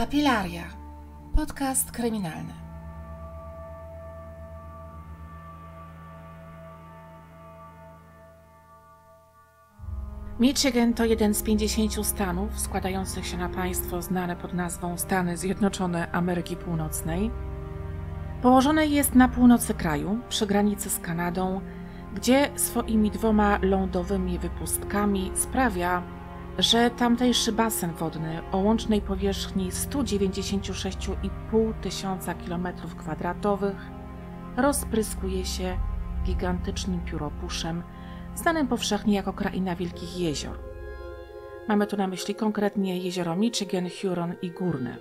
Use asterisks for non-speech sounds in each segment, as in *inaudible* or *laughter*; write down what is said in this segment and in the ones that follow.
Kapilaria. Podcast kryminalny. Michigan to jeden z 50 stanów składających się na państwo znane pod nazwą Stany Zjednoczone Ameryki Północnej. Położone jest na północy kraju, przy granicy z Kanadą, gdzie swoimi dwoma lądowymi wypustkami sprawia, że tamtejszy basen wodny o łącznej powierzchni 196,5 tysiąca km2 rozpryskuje się gigantycznym pióropuszem, znanym powszechnie jako kraina wielkich jezior. Mamy tu na myśli konkretnie jezioro Michigan, Huron i Górne.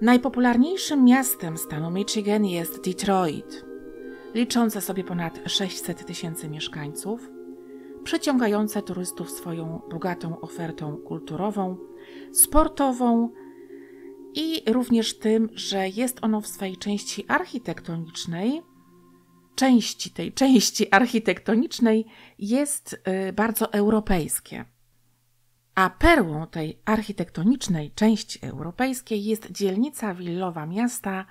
Najpopularniejszym miastem stanu Michigan jest Detroit. Liczące sobie ponad 600 tysięcy mieszkańców – przyciągające turystów swoją bogatą ofertą kulturową, sportową i również tym, że jest ono w swojej części architektonicznej, części tej części architektonicznej jest y, bardzo europejskie. A perłą tej architektonicznej części europejskiej jest dzielnica willowa miasta,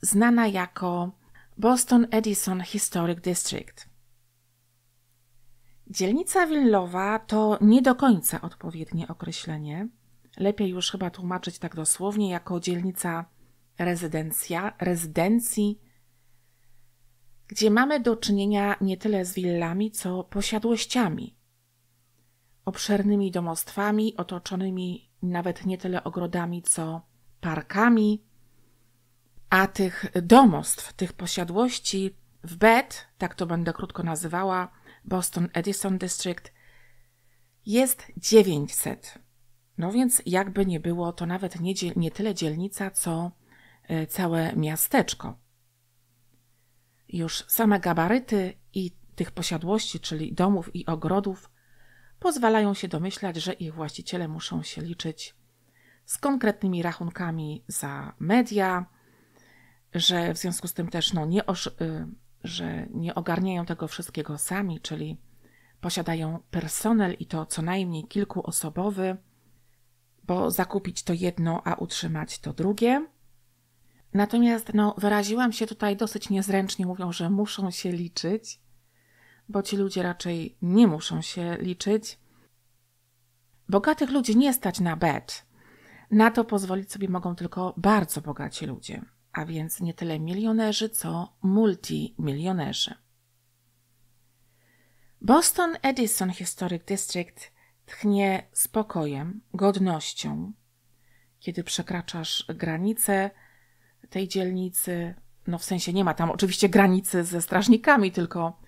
znana jako Boston Edison Historic District. Dzielnica willowa to nie do końca odpowiednie określenie. Lepiej już chyba tłumaczyć tak dosłownie jako dzielnica rezydencja, rezydencji, gdzie mamy do czynienia nie tyle z willami, co posiadłościami. Obszernymi domostwami, otoczonymi nawet nie tyle ogrodami, co parkami. A tych domostw, tych posiadłości w bed, tak to będę krótko nazywała, Boston Edison District, jest 900. No więc jakby nie było, to nawet nie, nie tyle dzielnica, co e, całe miasteczko. Już same gabaryty i tych posiadłości, czyli domów i ogrodów, pozwalają się domyślać, że ich właściciele muszą się liczyć z konkretnymi rachunkami za media, że w związku z tym też no, nie, y, że nie ogarniają tego wszystkiego sami, czyli posiadają personel i to co najmniej kilkuosobowy, bo zakupić to jedno, a utrzymać to drugie. Natomiast no, wyraziłam się tutaj dosyć niezręcznie, mówią, że muszą się liczyć, bo ci ludzie raczej nie muszą się liczyć. Bogatych ludzi nie stać na bet. Na to pozwolić sobie mogą tylko bardzo bogaci ludzie a więc nie tyle milionerzy, co multimilionerzy. Boston Edison Historic District tchnie spokojem, godnością. Kiedy przekraczasz granicę tej dzielnicy, no w sensie nie ma tam oczywiście granicy ze strażnikami, tylko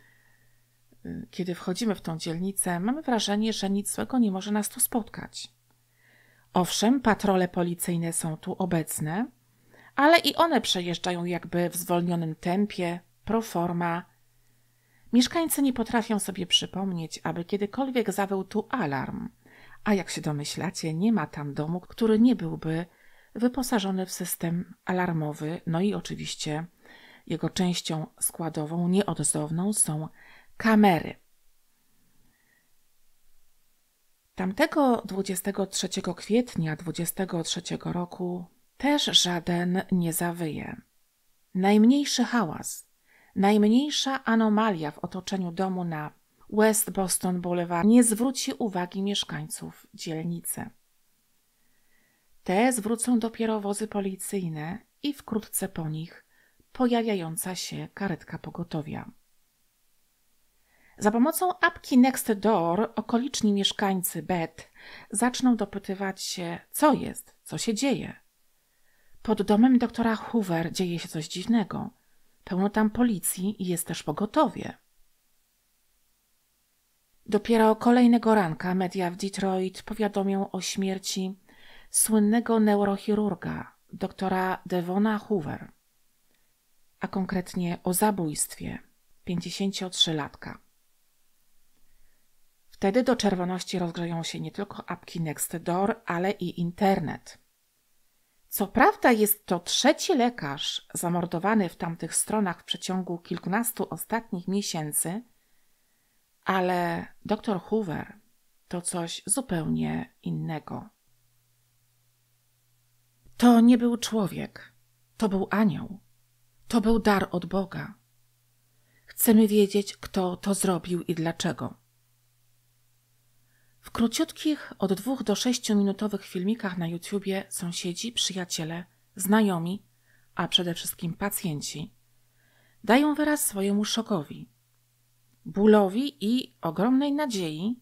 y, kiedy wchodzimy w tą dzielnicę, mamy wrażenie, że nic złego nie może nas tu spotkać. Owszem, patrole policyjne są tu obecne, ale i one przejeżdżają jakby w zwolnionym tempie, pro forma. Mieszkańcy nie potrafią sobie przypomnieć, aby kiedykolwiek zawył tu alarm, a jak się domyślacie, nie ma tam domu, który nie byłby wyposażony w system alarmowy, no i oczywiście jego częścią składową, nieodzowną są kamery. Tamtego 23 kwietnia 23 roku też żaden nie zawyje. Najmniejszy hałas, najmniejsza anomalia w otoczeniu domu na West Boston Boulevard nie zwróci uwagi mieszkańców dzielnicy. Te zwrócą dopiero wozy policyjne i wkrótce po nich pojawiająca się karetka pogotowia. Za pomocą apki Next Door okoliczni mieszkańcy Bet zaczną dopytywać się, co jest, co się dzieje, pod domem doktora Hoover dzieje się coś dziwnego. Pełno tam policji i jest też pogotowie. Dopiero kolejnego ranka media w Detroit powiadomią o śmierci słynnego neurochirurga, doktora Devona Hoover, a konkretnie o zabójstwie 53-latka. Wtedy do czerwoności rozgrzeją się nie tylko apki Next Door, ale i internet – co prawda jest to trzeci lekarz zamordowany w tamtych stronach w przeciągu kilkunastu ostatnich miesięcy, ale dr Hoover to coś zupełnie innego. To nie był człowiek, to był anioł, to był dar od Boga. Chcemy wiedzieć, kto to zrobił i dlaczego króciutkich, od 2 do 6 minutowych filmikach na YouTubie sąsiedzi, przyjaciele, znajomi, a przede wszystkim pacjenci, dają wyraz swojemu szokowi, bólowi i ogromnej nadziei,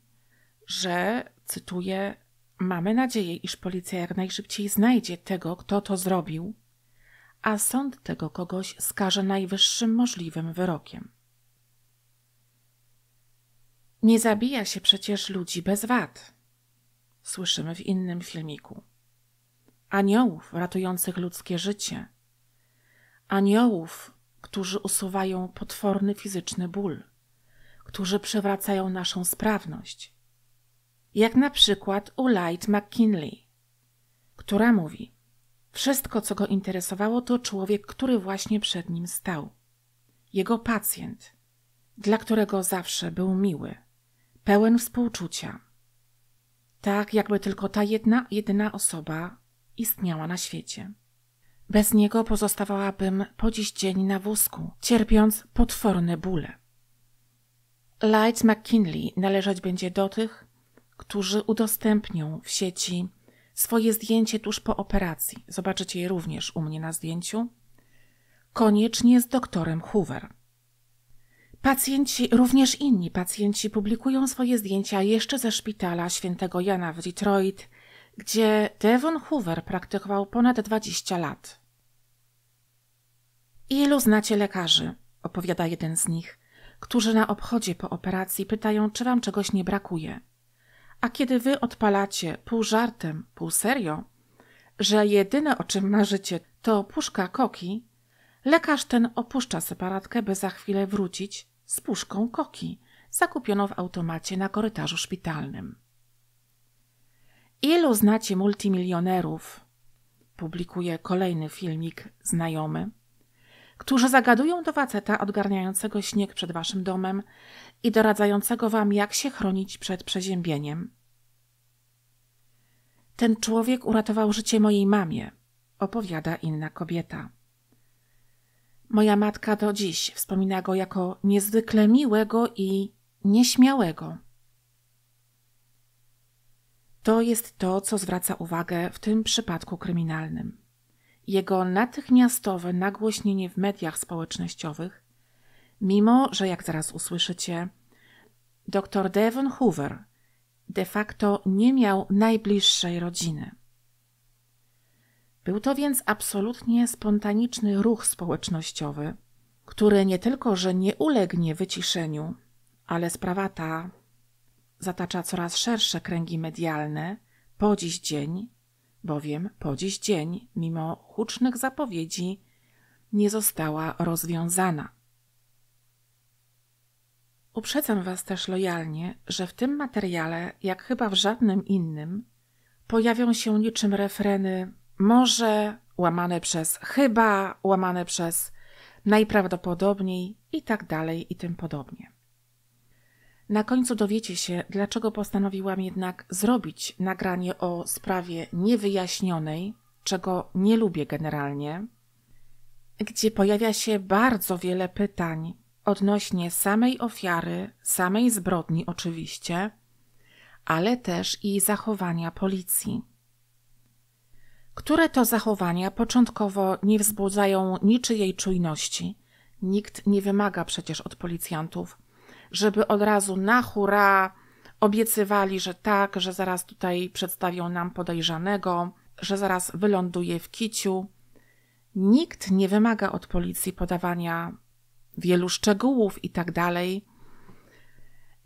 że, cytuję, mamy nadzieję, iż policja jak najszybciej znajdzie tego, kto to zrobił, a sąd tego kogoś skaże najwyższym możliwym wyrokiem. Nie zabija się przecież ludzi bez wad. Słyszymy w innym filmiku. Aniołów ratujących ludzkie życie. Aniołów, którzy usuwają potworny fizyczny ból, którzy przewracają naszą sprawność. Jak na przykład u Light McKinley, która mówi: Wszystko, co go interesowało, to człowiek, który właśnie przed nim stał. Jego pacjent, dla którego zawsze był miły pełen współczucia. Tak, jakby tylko ta jedna, jedyna osoba istniała na świecie. Bez niego pozostawałabym po dziś dzień na wózku, cierpiąc potworne bóle. Light McKinley należeć będzie do tych, którzy udostępnią w sieci swoje zdjęcie tuż po operacji. Zobaczycie je również u mnie na zdjęciu. Koniecznie z doktorem Hoover. Pacjenci, również inni pacjenci publikują swoje zdjęcia jeszcze ze szpitala świętego Jana w Detroit, gdzie Devon Hoover praktykował ponad 20 lat. Ilu znacie lekarzy, opowiada jeden z nich, którzy na obchodzie po operacji pytają, czy wam czegoś nie brakuje. A kiedy wy odpalacie pół żartem, pół serio, że jedyne o czym marzycie to puszka koki, lekarz ten opuszcza separatkę, by za chwilę wrócić z puszką koki, zakupioną w automacie na korytarzu szpitalnym. Ilu znacie multimilionerów? Publikuje kolejny filmik znajomy, którzy zagadują do faceta odgarniającego śnieg przed waszym domem i doradzającego wam, jak się chronić przed przeziębieniem. Ten człowiek uratował życie mojej mamie, opowiada inna kobieta. Moja matka do dziś wspomina go jako niezwykle miłego i nieśmiałego. To jest to, co zwraca uwagę w tym przypadku kryminalnym. Jego natychmiastowe nagłośnienie w mediach społecznościowych, mimo że, jak zaraz usłyszycie, dr Devon Hoover de facto nie miał najbliższej rodziny. Był to więc absolutnie spontaniczny ruch społecznościowy, który nie tylko, że nie ulegnie wyciszeniu, ale sprawa ta zatacza coraz szersze kręgi medialne po dziś dzień, bowiem po dziś dzień, mimo hucznych zapowiedzi, nie została rozwiązana. Uprzedzam Was też lojalnie, że w tym materiale, jak chyba w żadnym innym, pojawią się niczym refreny może łamane przez chyba, łamane przez najprawdopodobniej i tak dalej i tym podobnie. Na końcu dowiecie się, dlaczego postanowiłam jednak zrobić nagranie o sprawie niewyjaśnionej, czego nie lubię generalnie, gdzie pojawia się bardzo wiele pytań odnośnie samej ofiary, samej zbrodni oczywiście, ale też i zachowania policji które to zachowania początkowo nie wzbudzają niczyjej czujności. Nikt nie wymaga przecież od policjantów, żeby od razu na hura obiecywali, że tak, że zaraz tutaj przedstawią nam podejrzanego, że zaraz wyląduje w kiciu. Nikt nie wymaga od policji podawania wielu szczegółów i tak dalej.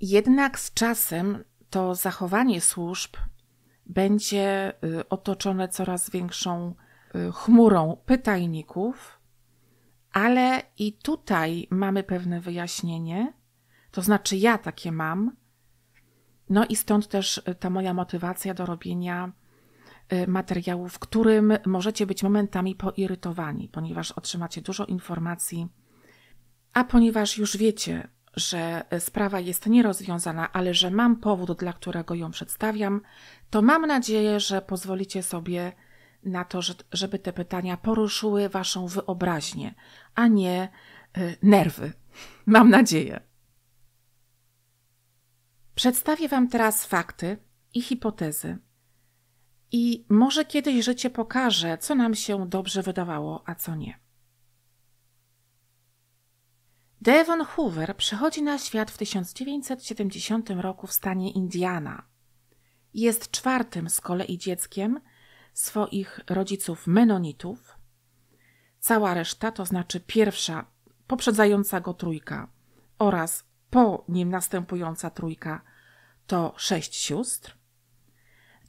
Jednak z czasem to zachowanie służb będzie y, otoczone coraz większą y, chmurą pytajników, ale i tutaj mamy pewne wyjaśnienie, to znaczy ja takie mam. No i stąd też y, ta moja motywacja do robienia materiału, w którym możecie być momentami poirytowani, ponieważ otrzymacie dużo informacji, a ponieważ już wiecie, że e, sprawa jest nierozwiązana, ale że mam powód, dla którego ją przedstawiam, to mam nadzieję, że pozwolicie sobie na to, żeby te pytania poruszyły Waszą wyobraźnię, a nie e, nerwy. *laughs* Mam nadzieję. Przedstawię Wam teraz fakty i hipotezy. I może kiedyś życie pokaże, co nam się dobrze wydawało, a co nie. Devon Hoover przychodzi na świat w 1970 roku w stanie Indiana. Jest czwartym z kolei dzieckiem swoich rodziców menonitów. Cała reszta, to znaczy pierwsza poprzedzająca go trójka oraz po nim następująca trójka to sześć sióstr.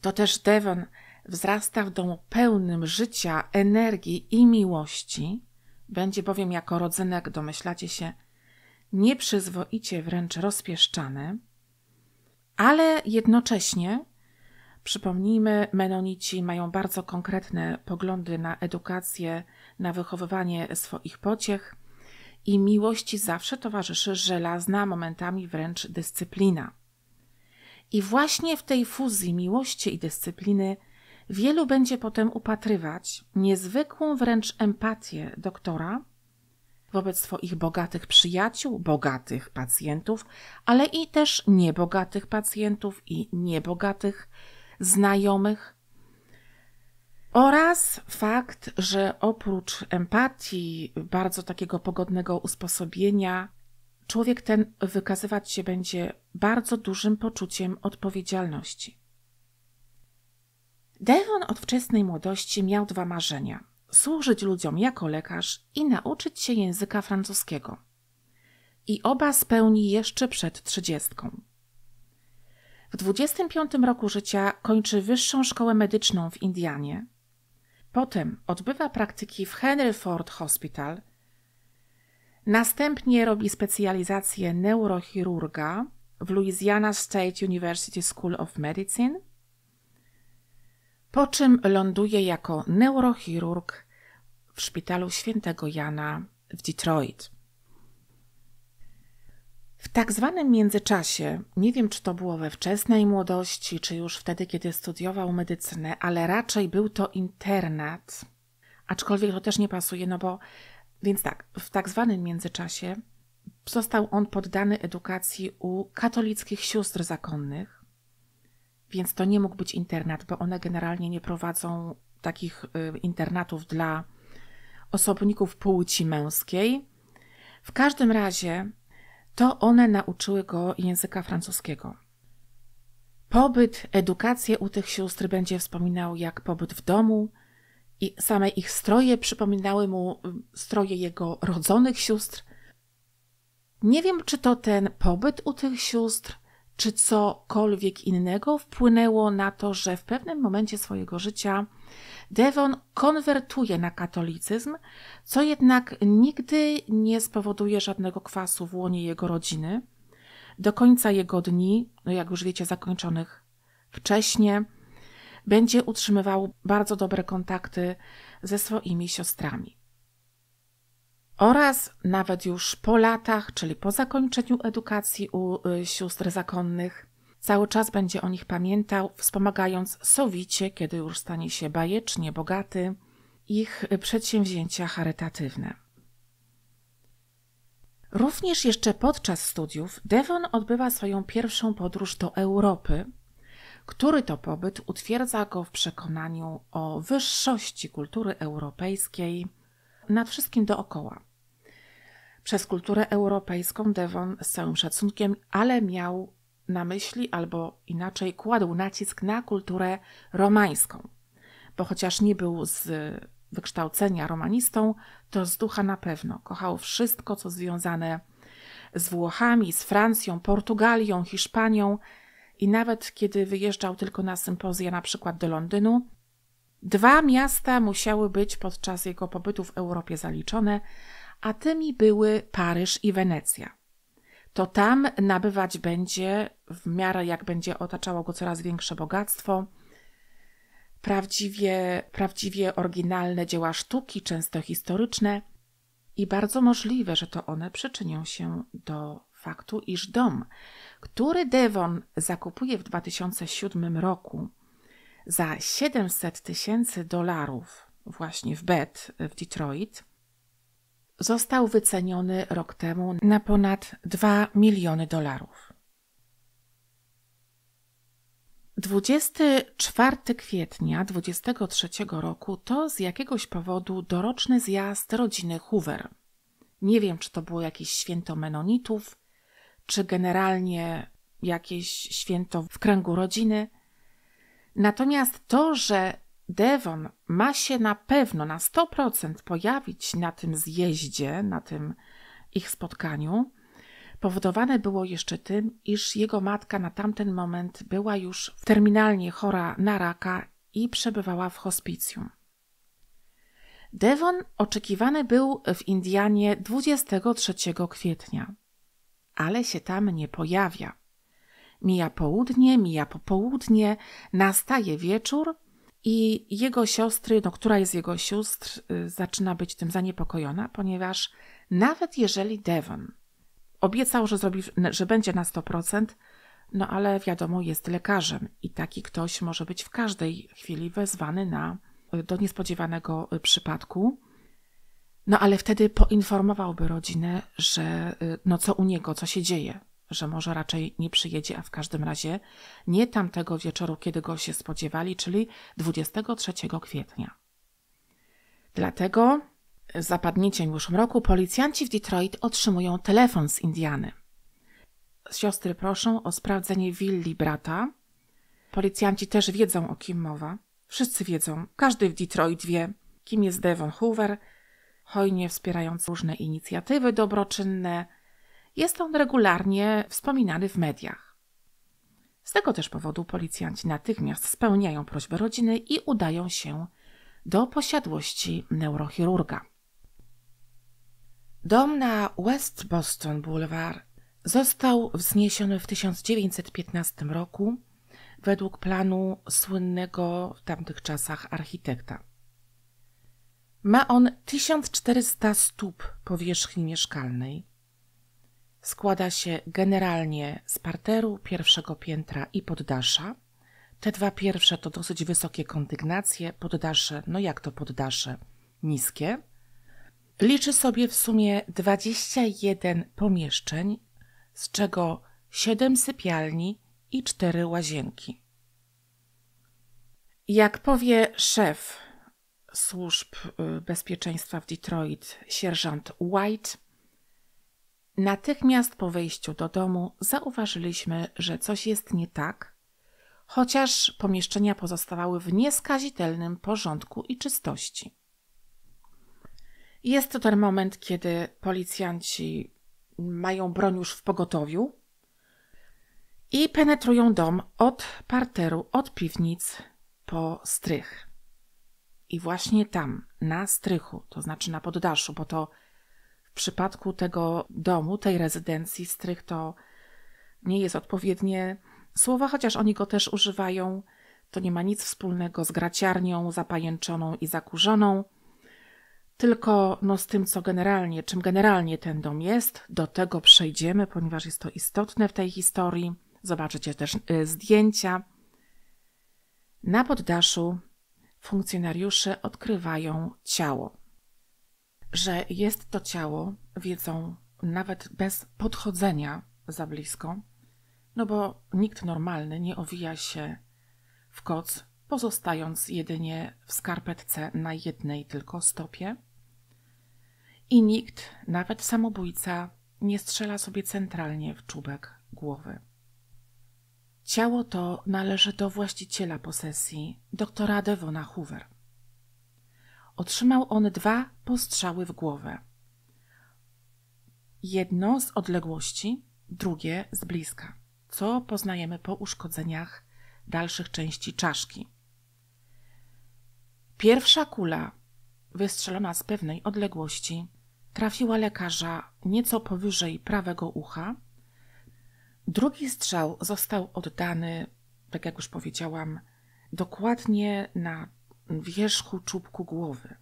To też Devon wzrasta w domu pełnym życia, energii i miłości. Będzie bowiem jako rodzynek, domyślacie się, nieprzyzwoicie wręcz rozpieszczany, ale jednocześnie, przypomnijmy, menonici mają bardzo konkretne poglądy na edukację, na wychowywanie swoich pociech i miłości zawsze towarzyszy żelazna, momentami wręcz dyscyplina. I właśnie w tej fuzji miłości i dyscypliny wielu będzie potem upatrywać niezwykłą wręcz empatię doktora, wobec swoich bogatych przyjaciół, bogatych pacjentów, ale i też niebogatych pacjentów i niebogatych znajomych. Oraz fakt, że oprócz empatii, bardzo takiego pogodnego usposobienia, człowiek ten wykazywać się będzie bardzo dużym poczuciem odpowiedzialności. Devon od wczesnej młodości miał dwa marzenia – służyć ludziom jako lekarz i nauczyć się języka francuskiego. I oba spełni jeszcze przed trzydziestką. W 25 roku życia kończy wyższą szkołę medyczną w Indianie. Potem odbywa praktyki w Henry Ford Hospital. Następnie robi specjalizację neurochirurga w Louisiana State University School of Medicine – po czym ląduje jako neurochirurg w szpitalu świętego Jana w Detroit. W tak zwanym międzyczasie, nie wiem czy to było we wczesnej młodości, czy już wtedy, kiedy studiował medycynę, ale raczej był to internat. Aczkolwiek to też nie pasuje, no bo więc tak, w tak zwanym międzyczasie został on poddany edukacji u katolickich sióstr zakonnych, więc to nie mógł być internat, bo one generalnie nie prowadzą takich y, internatów dla osobników płci męskiej. W każdym razie to one nauczyły go języka francuskiego. Pobyt, edukację u tych sióstr będzie wspominał jak pobyt w domu i same ich stroje przypominały mu y, stroje jego rodzonych sióstr. Nie wiem, czy to ten pobyt u tych sióstr, czy cokolwiek innego wpłynęło na to, że w pewnym momencie swojego życia Devon konwertuje na katolicyzm, co jednak nigdy nie spowoduje żadnego kwasu w łonie jego rodziny. Do końca jego dni, no jak już wiecie, zakończonych wcześniej, będzie utrzymywał bardzo dobre kontakty ze swoimi siostrami oraz nawet już po latach, czyli po zakończeniu edukacji u y, sióstr zakonnych, cały czas będzie o nich pamiętał, wspomagając sowicie, kiedy już stanie się bajecznie bogaty, ich przedsięwzięcia charytatywne. Również jeszcze podczas studiów Devon odbywa swoją pierwszą podróż do Europy, który to pobyt utwierdza go w przekonaniu o wyższości kultury europejskiej nad wszystkim dookoła przez kulturę europejską Devon z całym szacunkiem, ale miał na myśli, albo inaczej kładł nacisk na kulturę romańską. Bo chociaż nie był z wykształcenia romanistą, to z ducha na pewno kochał wszystko, co związane z Włochami, z Francją, Portugalią, Hiszpanią i nawet kiedy wyjeżdżał tylko na sympozja, na przykład do Londynu, dwa miasta musiały być podczas jego pobytu w Europie zaliczone, a tymi były Paryż i Wenecja. To tam nabywać będzie, w miarę jak będzie otaczało go coraz większe bogactwo, prawdziwie, prawdziwie oryginalne dzieła sztuki, często historyczne, i bardzo możliwe, że to one przyczynią się do faktu, iż dom, który Devon zakupuje w 2007 roku za 700 tysięcy dolarów właśnie w Bet w Detroit, został wyceniony rok temu na ponad 2 miliony dolarów. 24 kwietnia 23 roku to z jakiegoś powodu doroczny zjazd rodziny Hoover. Nie wiem, czy to było jakieś święto Menonitów, czy generalnie jakieś święto w kręgu rodziny. Natomiast to, że Devon ma się na pewno na 100% pojawić na tym zjeździe, na tym ich spotkaniu, powodowane było jeszcze tym, iż jego matka na tamten moment była już terminalnie chora na raka i przebywała w hospicjum. Devon oczekiwany był w Indianie 23 kwietnia, ale się tam nie pojawia. Mija południe, mija popołudnie, nastaje wieczór, i jego siostry, no która jest jego sióstr, y, zaczyna być tym zaniepokojona, ponieważ nawet jeżeli Devon obiecał, że, zrobi, że będzie na 100%, no ale wiadomo, jest lekarzem i taki ktoś może być w każdej chwili wezwany na, y, do niespodziewanego y, przypadku. No ale wtedy poinformowałby rodzinę, że no co u niego, co się dzieje, że może raczej nie przyjedzie, a w każdym razie nie tamtego wieczoru, kiedy go się spodziewali, czyli 23 kwietnia. Dlatego e, za już mroku policjanci w Detroit otrzymują telefon z Indiany. Siostry proszą o sprawdzenie willi brata. Policjanci też wiedzą, o kim mowa. Wszyscy wiedzą, każdy w Detroit wie, kim jest Devon Hoover. Hojnie wspierając różne inicjatywy dobroczynne, jest on regularnie wspominany w mediach. Z tego też powodu policjanci natychmiast spełniają prośbę rodziny i udają się do posiadłości neurochirurga. Dom na West Boston Boulevard został wzniesiony w 1915 roku według planu słynnego w tamtych czasach architekta. Ma on 1400 stóp powierzchni mieszkalnej, składa się generalnie z parteru, pierwszego piętra i poddasza. Te dwa pierwsze to dosyć wysokie kondygnacje, poddasze, no jak to poddasze, niskie. Liczy sobie w sumie 21 pomieszczeń, z czego 7 sypialni i 4 łazienki. Jak powie szef służb y, bezpieczeństwa w Detroit, sierżant White, Natychmiast po wejściu do domu zauważyliśmy, że coś jest nie tak, chociaż pomieszczenia pozostawały w nieskazitelnym porządku i czystości. Jest to ten moment, kiedy policjanci mają broń już w pogotowiu i penetrują dom od parteru, od piwnic po strych. I właśnie tam, na strychu, to znaczy na poddaszu, bo to przypadku tego domu, tej rezydencji strych to nie jest odpowiednie słowo, chociaż oni go też używają. To nie ma nic wspólnego z graciarnią zapajęczoną i zakurzoną, tylko no z tym, co generalnie, czym generalnie ten dom jest. Do tego przejdziemy, ponieważ jest to istotne w tej historii. Zobaczycie też y, zdjęcia. Na poddaszu funkcjonariusze odkrywają ciało że jest to ciało, wiedzą nawet bez podchodzenia za blisko, no bo nikt normalny nie owija się w koc, pozostając jedynie w skarpetce na jednej tylko stopie. I nikt, nawet samobójca, nie strzela sobie centralnie w czubek głowy. Ciało to należy do właściciela posesji, doktora Devona Hoover. Otrzymał on dwa postrzały w głowę. Jedno z odległości, drugie z bliska, co poznajemy po uszkodzeniach dalszych części czaszki. Pierwsza kula, wystrzelona z pewnej odległości, trafiła lekarza nieco powyżej prawego ucha. Drugi strzał został oddany, tak jak już powiedziałam, dokładnie na wierzchu czubku głowy.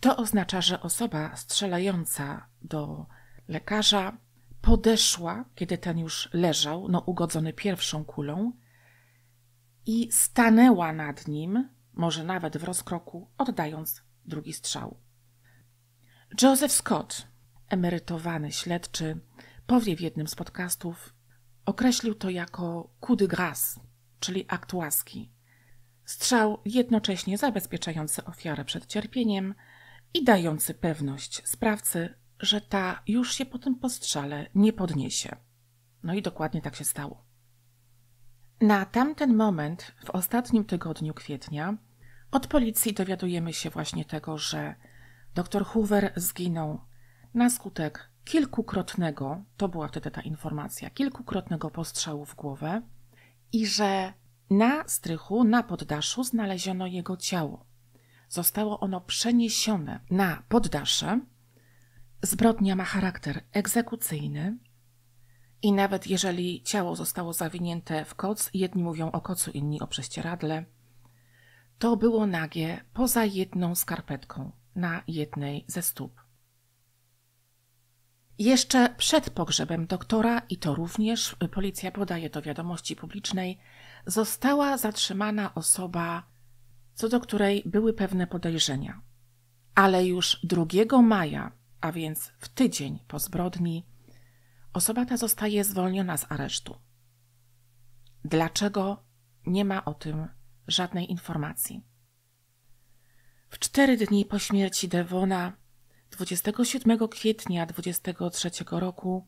To oznacza, że osoba strzelająca do lekarza podeszła, kiedy ten już leżał, no ugodzony pierwszą kulą, i stanęła nad nim, może nawet w rozkroku, oddając drugi strzał. Joseph Scott, emerytowany śledczy, powie w jednym z podcastów, określił to jako coup de grâce, czyli akt łaski. Strzał jednocześnie zabezpieczający ofiarę przed cierpieniem i dający pewność sprawcy, że ta już się po tym postrzale nie podniesie. No i dokładnie tak się stało. Na tamten moment, w ostatnim tygodniu kwietnia, od policji dowiadujemy się właśnie tego, że dr Hoover zginął na skutek kilkukrotnego, to była wtedy ta informacja, kilkukrotnego postrzału w głowę i że na strychu, na poddaszu znaleziono jego ciało. Zostało ono przeniesione na poddasze. Zbrodnia ma charakter egzekucyjny i nawet jeżeli ciało zostało zawinięte w koc, jedni mówią o kocu, inni o prześcieradle, to było nagie poza jedną skarpetką na jednej ze stóp. Jeszcze przed pogrzebem doktora, i to również policja podaje do wiadomości publicznej, została zatrzymana osoba, co do której były pewne podejrzenia. Ale już 2 maja, a więc w tydzień po zbrodni, osoba ta zostaje zwolniona z aresztu. Dlaczego nie ma o tym żadnej informacji? W cztery dni po śmierci Devona, 27 kwietnia 23 roku,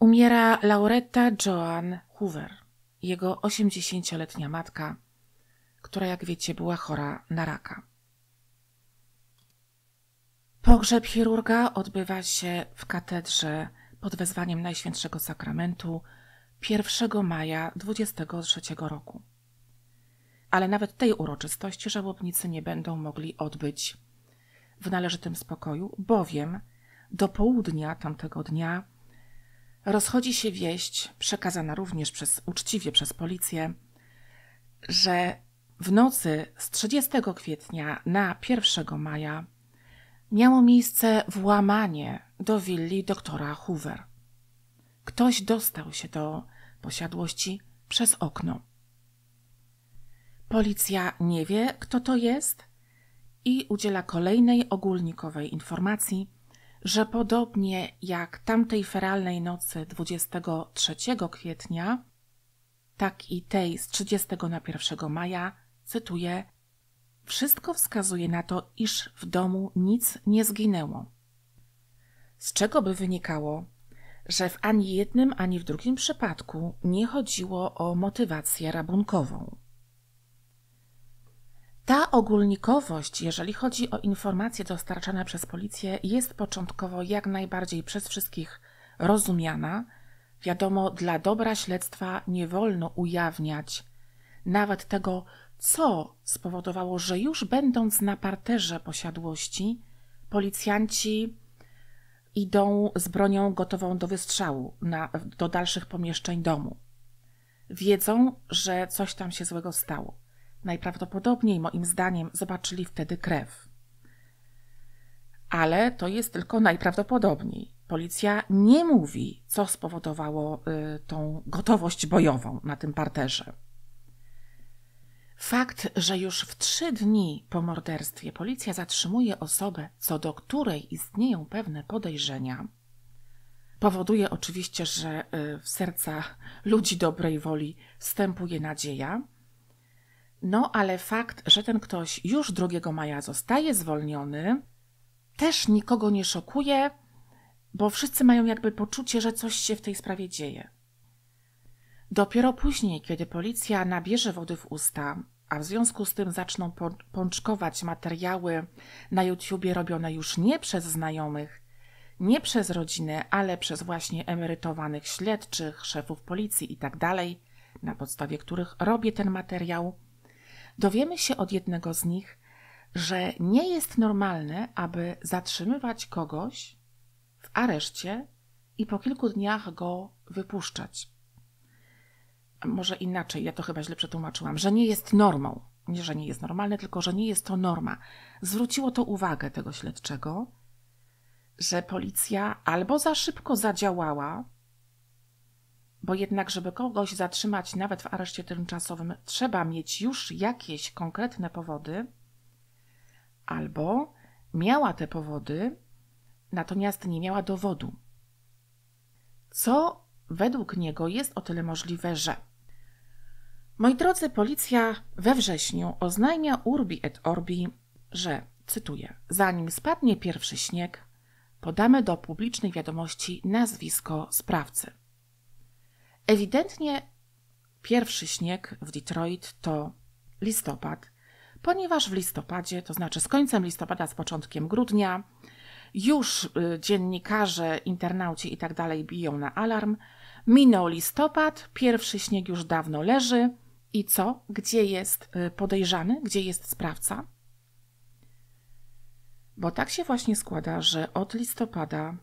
umiera Lauretta Joan Hoover jego 80-letnia matka, która, jak wiecie, była chora na raka. Pogrzeb chirurga odbywa się w katedrze pod wezwaniem Najświętszego Sakramentu 1 maja 23 roku. Ale nawet tej uroczystości żałobnicy nie będą mogli odbyć w należytym spokoju, bowiem do południa tamtego dnia Rozchodzi się wieść, przekazana również przez, uczciwie przez policję, że w nocy z 30 kwietnia na 1 maja miało miejsce włamanie do willi doktora Hoover. Ktoś dostał się do posiadłości przez okno. Policja nie wie, kto to jest i udziela kolejnej ogólnikowej informacji, że podobnie jak tamtej feralnej nocy 23 kwietnia, tak i tej z 30 na 1 maja, cytuję, wszystko wskazuje na to, iż w domu nic nie zginęło. Z czego by wynikało, że w ani jednym, ani w drugim przypadku nie chodziło o motywację rabunkową. Ta ogólnikowość, jeżeli chodzi o informacje dostarczane przez policję, jest początkowo jak najbardziej przez wszystkich rozumiana. Wiadomo, dla dobra śledztwa nie wolno ujawniać nawet tego, co spowodowało, że już będąc na parterze posiadłości, policjanci idą z bronią gotową do wystrzału na, do dalszych pomieszczeń domu. Wiedzą, że coś tam się złego stało. Najprawdopodobniej, moim zdaniem, zobaczyli wtedy krew. Ale to jest tylko najprawdopodobniej. Policja nie mówi, co spowodowało y, tą gotowość bojową na tym parterze. Fakt, że już w trzy dni po morderstwie policja zatrzymuje osobę, co do której istnieją pewne podejrzenia, powoduje oczywiście, że y, w serca ludzi dobrej woli wstępuje nadzieja, no ale fakt, że ten ktoś już 2 maja zostaje zwolniony, też nikogo nie szokuje, bo wszyscy mają jakby poczucie, że coś się w tej sprawie dzieje. Dopiero później, kiedy policja nabierze wody w usta, a w związku z tym zaczną pączkować materiały na YouTubie robione już nie przez znajomych, nie przez rodzinę, ale przez właśnie emerytowanych śledczych, szefów policji itd., tak na podstawie których robię ten materiał – dowiemy się od jednego z nich, że nie jest normalne, aby zatrzymywać kogoś w areszcie i po kilku dniach go wypuszczać. Może inaczej, ja to chyba źle przetłumaczyłam, że nie jest normą. Nie, że nie jest normalne, tylko że nie jest to norma. Zwróciło to uwagę tego śledczego, że policja albo za szybko zadziałała bo jednak, żeby kogoś zatrzymać nawet w areszcie tymczasowym, trzeba mieć już jakieś konkretne powody, albo miała te powody, natomiast nie miała dowodu. Co według niego jest o tyle możliwe, że. Moi drodzy, policja we wrześniu oznajmia Urbi et Orbi, że, cytuję, zanim spadnie pierwszy śnieg, podamy do publicznej wiadomości nazwisko sprawcy. Ewidentnie pierwszy śnieg w Detroit to listopad, ponieważ w listopadzie, to znaczy z końcem listopada, z początkiem grudnia, już y, dziennikarze, internauci i tak dalej biją na alarm. Minął listopad, pierwszy śnieg już dawno leży. I co? Gdzie jest y, podejrzany? Gdzie jest sprawca? Bo tak się właśnie składa, że od listopada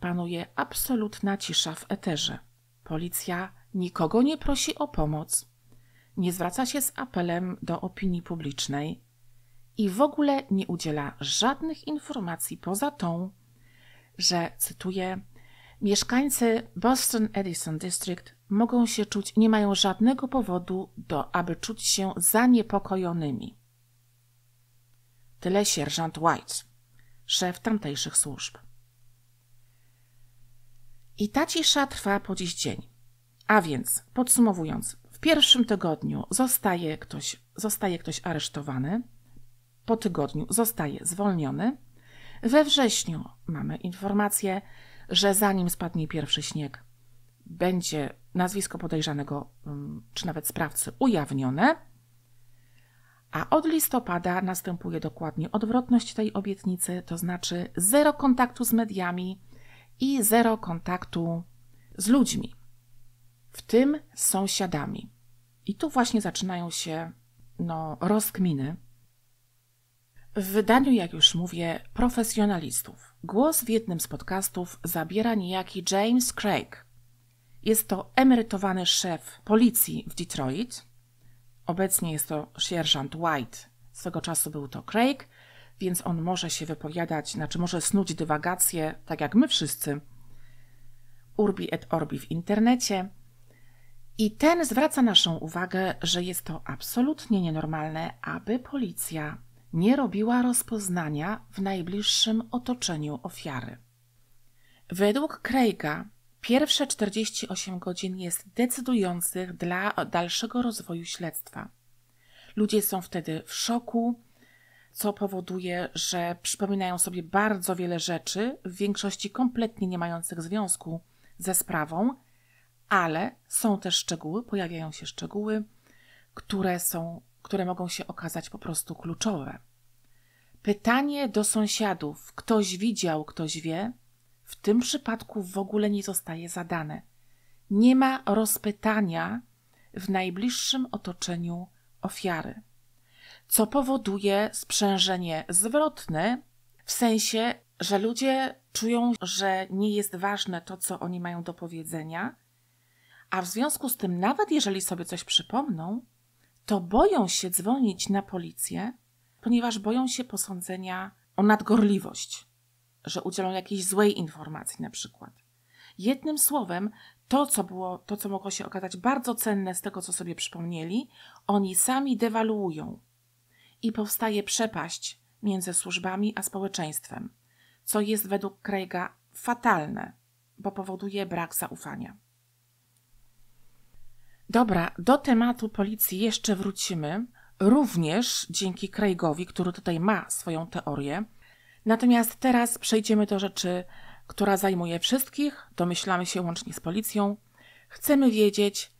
panuje absolutna cisza w eterze. Policja nikogo nie prosi o pomoc, nie zwraca się z apelem do opinii publicznej i w ogóle nie udziela żadnych informacji poza tą, że, cytuję, mieszkańcy Boston Edison District mogą się czuć, nie mają żadnego powodu, do, aby czuć się zaniepokojonymi. Tyle sierżant White, szef tamtejszych służb. I ta cisza trwa po dziś dzień. A więc, podsumowując, w pierwszym tygodniu zostaje ktoś, zostaje ktoś aresztowany, po tygodniu zostaje zwolniony. We wrześniu mamy informację, że zanim spadnie pierwszy śnieg, będzie nazwisko podejrzanego mm, czy nawet sprawcy ujawnione. A od listopada następuje dokładnie odwrotność tej obietnicy, to znaczy zero kontaktu z mediami, i zero kontaktu z ludźmi, w tym z sąsiadami. I tu właśnie zaczynają się no, rozkminy. W wydaniu, jak już mówię, profesjonalistów. Głos w jednym z podcastów zabiera niejaki James Craig. Jest to emerytowany szef policji w Detroit. Obecnie jest to sierżant White. Swego czasu był to Craig, więc on może się wypowiadać, znaczy może snuć dywagacje, tak jak my wszyscy, urbi et orbi w internecie. I ten zwraca naszą uwagę, że jest to absolutnie nienormalne, aby policja nie robiła rozpoznania w najbliższym otoczeniu ofiary. Według Craiga pierwsze 48 godzin jest decydujących dla dalszego rozwoju śledztwa. Ludzie są wtedy w szoku, co powoduje, że przypominają sobie bardzo wiele rzeczy, w większości kompletnie nie mających związku ze sprawą, ale są też szczegóły, pojawiają się szczegóły, które są, które mogą się okazać po prostu kluczowe. Pytanie do sąsiadów, ktoś widział, ktoś wie, w tym przypadku w ogóle nie zostaje zadane. Nie ma rozpytania w najbliższym otoczeniu ofiary co powoduje sprzężenie zwrotne, w sensie, że ludzie czują, że nie jest ważne to, co oni mają do powiedzenia, a w związku z tym, nawet jeżeli sobie coś przypomną, to boją się dzwonić na policję, ponieważ boją się posądzenia o nadgorliwość, że udzielą jakiejś złej informacji na przykład. Jednym słowem, to co, było, to, co mogło się okazać bardzo cenne z tego, co sobie przypomnieli, oni sami dewaluują i powstaje przepaść między służbami a społeczeństwem, co jest według Craiga fatalne, bo powoduje brak zaufania. Dobra, do tematu policji jeszcze wrócimy, również dzięki Craigowi, który tutaj ma swoją teorię. Natomiast teraz przejdziemy do rzeczy, która zajmuje wszystkich, domyślamy się łącznie z policją. Chcemy wiedzieć,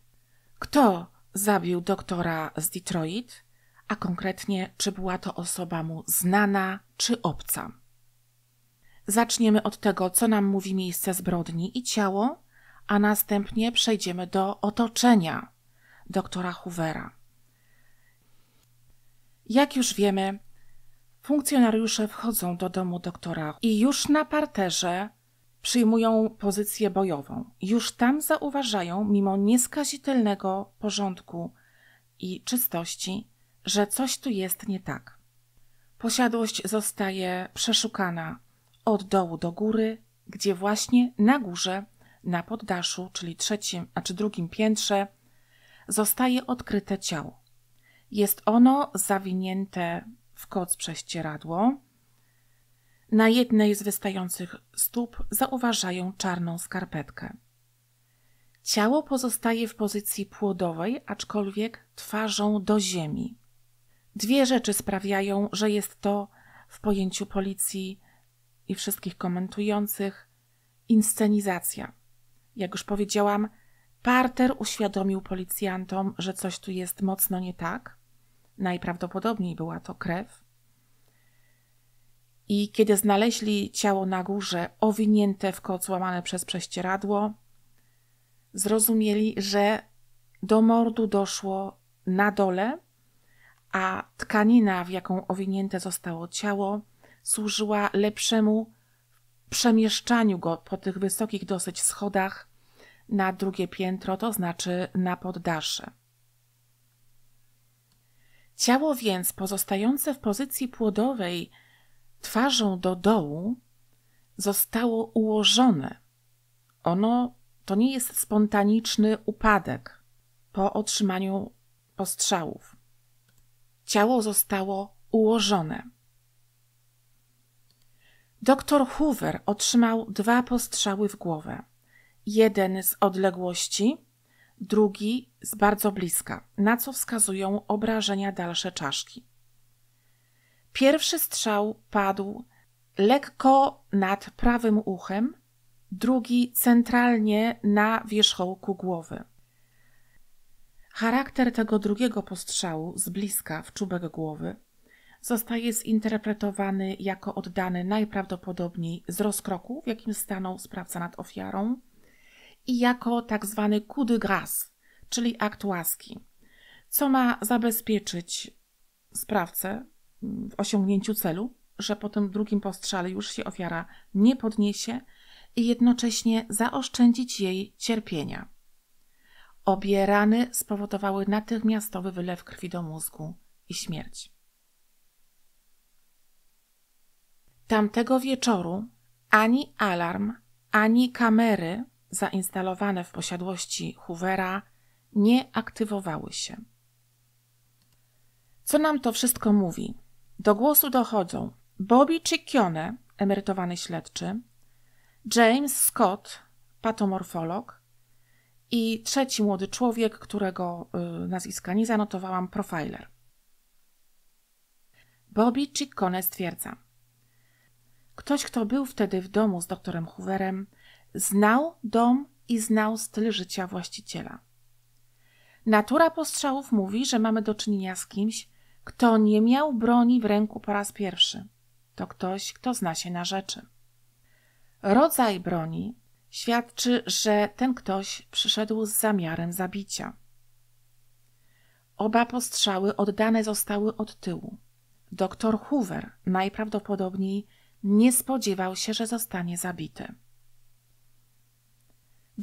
kto zabił doktora z Detroit a konkretnie czy była to osoba mu znana czy obca. Zaczniemy od tego, co nam mówi miejsce zbrodni i ciało, a następnie przejdziemy do otoczenia doktora Hoovera. Jak już wiemy, funkcjonariusze wchodzą do domu doktora i już na parterze przyjmują pozycję bojową. Już tam zauważają, mimo nieskazitelnego porządku i czystości, że coś tu jest nie tak. Posiadłość zostaje przeszukana od dołu do góry, gdzie właśnie na górze, na poddaszu, czyli trzecim, a czy drugim piętrze, zostaje odkryte ciało. Jest ono zawinięte w koc prześcieradło. Na jednej z wystających stóp zauważają czarną skarpetkę. Ciało pozostaje w pozycji płodowej, aczkolwiek twarzą do ziemi. Dwie rzeczy sprawiają, że jest to w pojęciu policji i wszystkich komentujących inscenizacja. Jak już powiedziałam, Parter uświadomił policjantom, że coś tu jest mocno nie tak. Najprawdopodobniej była to krew. I kiedy znaleźli ciało na górze, owinięte w koc łamane przez prześcieradło, zrozumieli, że do mordu doszło na dole a tkanina, w jaką owinięte zostało ciało, służyła lepszemu przemieszczaniu go po tych wysokich dosyć schodach na drugie piętro, to znaczy na poddasze. Ciało więc pozostające w pozycji płodowej twarzą do dołu zostało ułożone. Ono to nie jest spontaniczny upadek po otrzymaniu postrzałów ciało zostało ułożone. Doktor Hoover otrzymał dwa postrzały w głowę. Jeden z odległości, drugi z bardzo bliska, na co wskazują obrażenia dalsze czaszki. Pierwszy strzał padł lekko nad prawym uchem, drugi centralnie na wierzchołku głowy. Charakter tego drugiego postrzału z bliska w czubek głowy zostaje zinterpretowany jako oddany najprawdopodobniej z rozkroku, w jakim stanął sprawca nad ofiarą, i jako tak zwany coup de grâce, czyli akt łaski, co ma zabezpieczyć sprawcę mm, w osiągnięciu celu, że po tym drugim postrzale już się ofiara nie podniesie i jednocześnie zaoszczędzić jej cierpienia. Obie rany spowodowały natychmiastowy wylew krwi do mózgu i śmierć. Tamtego wieczoru ani alarm, ani kamery zainstalowane w posiadłości Hoovera nie aktywowały się. Co nam to wszystko mówi? Do głosu dochodzą Bobby Cicchione, emerytowany śledczy, James Scott, patomorfolog, i trzeci młody człowiek, którego y, nazwiska nie zanotowałam, profiler. Bobby Ciccone stwierdza. Ktoś, kto był wtedy w domu z doktorem Hooverem, znał dom i znał styl życia właściciela. Natura postrzałów mówi, że mamy do czynienia z kimś, kto nie miał broni w ręku po raz pierwszy. To ktoś, kto zna się na rzeczy. Rodzaj broni świadczy, że ten ktoś przyszedł z zamiarem zabicia. Oba postrzały oddane zostały od tyłu. Doktor Hoover najprawdopodobniej nie spodziewał się, że zostanie zabity.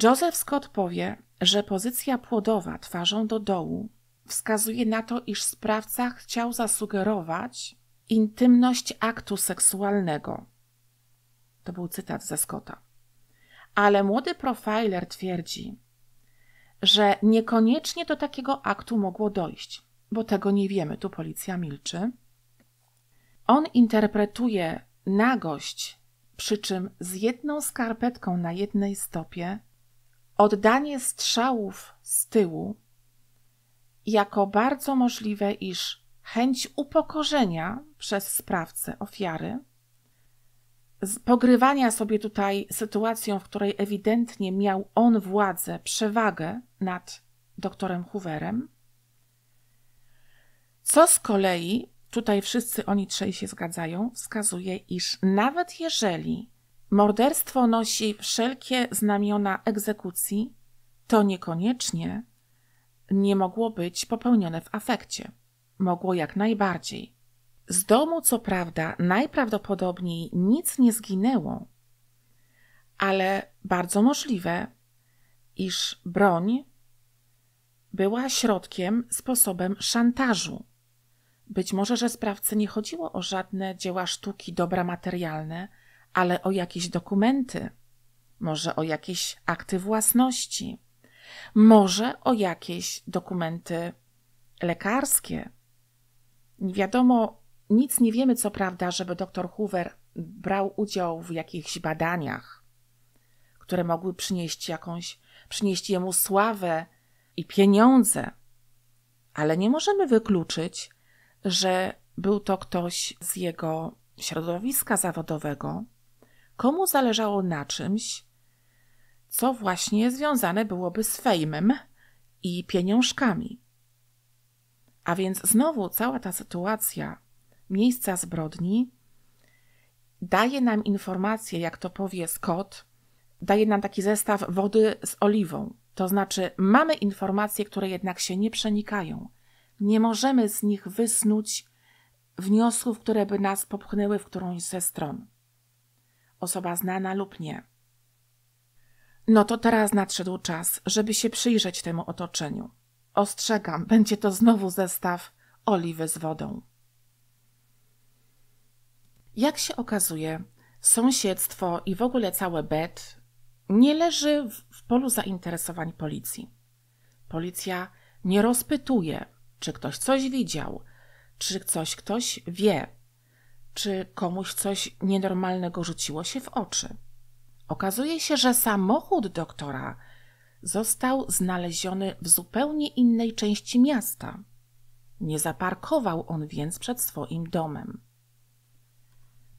Joseph Scott powie, że pozycja płodowa twarzą do dołu wskazuje na to, iż sprawca chciał zasugerować intymność aktu seksualnego. To był cytat ze Scotta ale młody profiler twierdzi, że niekoniecznie do takiego aktu mogło dojść, bo tego nie wiemy, tu policja milczy. On interpretuje nagość, przy czym z jedną skarpetką na jednej stopie, oddanie strzałów z tyłu, jako bardzo możliwe, iż chęć upokorzenia przez sprawcę ofiary pogrywania sobie tutaj sytuacją, w której ewidentnie miał on władzę, przewagę nad doktorem Hooverem, co z kolei, tutaj wszyscy oni trzej się zgadzają, wskazuje, iż nawet jeżeli morderstwo nosi wszelkie znamiona egzekucji, to niekoniecznie nie mogło być popełnione w afekcie. Mogło jak najbardziej z domu, co prawda, najprawdopodobniej nic nie zginęło, ale bardzo możliwe, iż broń była środkiem, sposobem szantażu. Być może, że sprawcy nie chodziło o żadne dzieła sztuki, dobra materialne, ale o jakieś dokumenty, może o jakieś akty własności, może o jakieś dokumenty lekarskie. Nie wiadomo, nic nie wiemy, co prawda, żeby dr Hoover brał udział w jakichś badaniach, które mogły przynieść jakąś, przynieść jemu sławę i pieniądze, ale nie możemy wykluczyć, że był to ktoś z jego środowiska zawodowego, komu zależało na czymś, co właśnie związane byłoby z fejmem i pieniążkami. A więc znowu cała ta sytuacja miejsca zbrodni, daje nam informację, jak to powie Scott, daje nam taki zestaw wody z oliwą. To znaczy, mamy informacje, które jednak się nie przenikają. Nie możemy z nich wysnuć wniosków, które by nas popchnęły w którąś ze stron. Osoba znana lub nie. No to teraz nadszedł czas, żeby się przyjrzeć temu otoczeniu. Ostrzegam, *laughs* będzie to znowu zestaw oliwy z wodą. Jak się okazuje, sąsiedztwo i w ogóle całe BET nie leży w polu zainteresowań policji. Policja nie rozpytuje, czy ktoś coś widział, czy coś ktoś wie, czy komuś coś nienormalnego rzuciło się w oczy. Okazuje się, że samochód doktora został znaleziony w zupełnie innej części miasta. Nie zaparkował on więc przed swoim domem.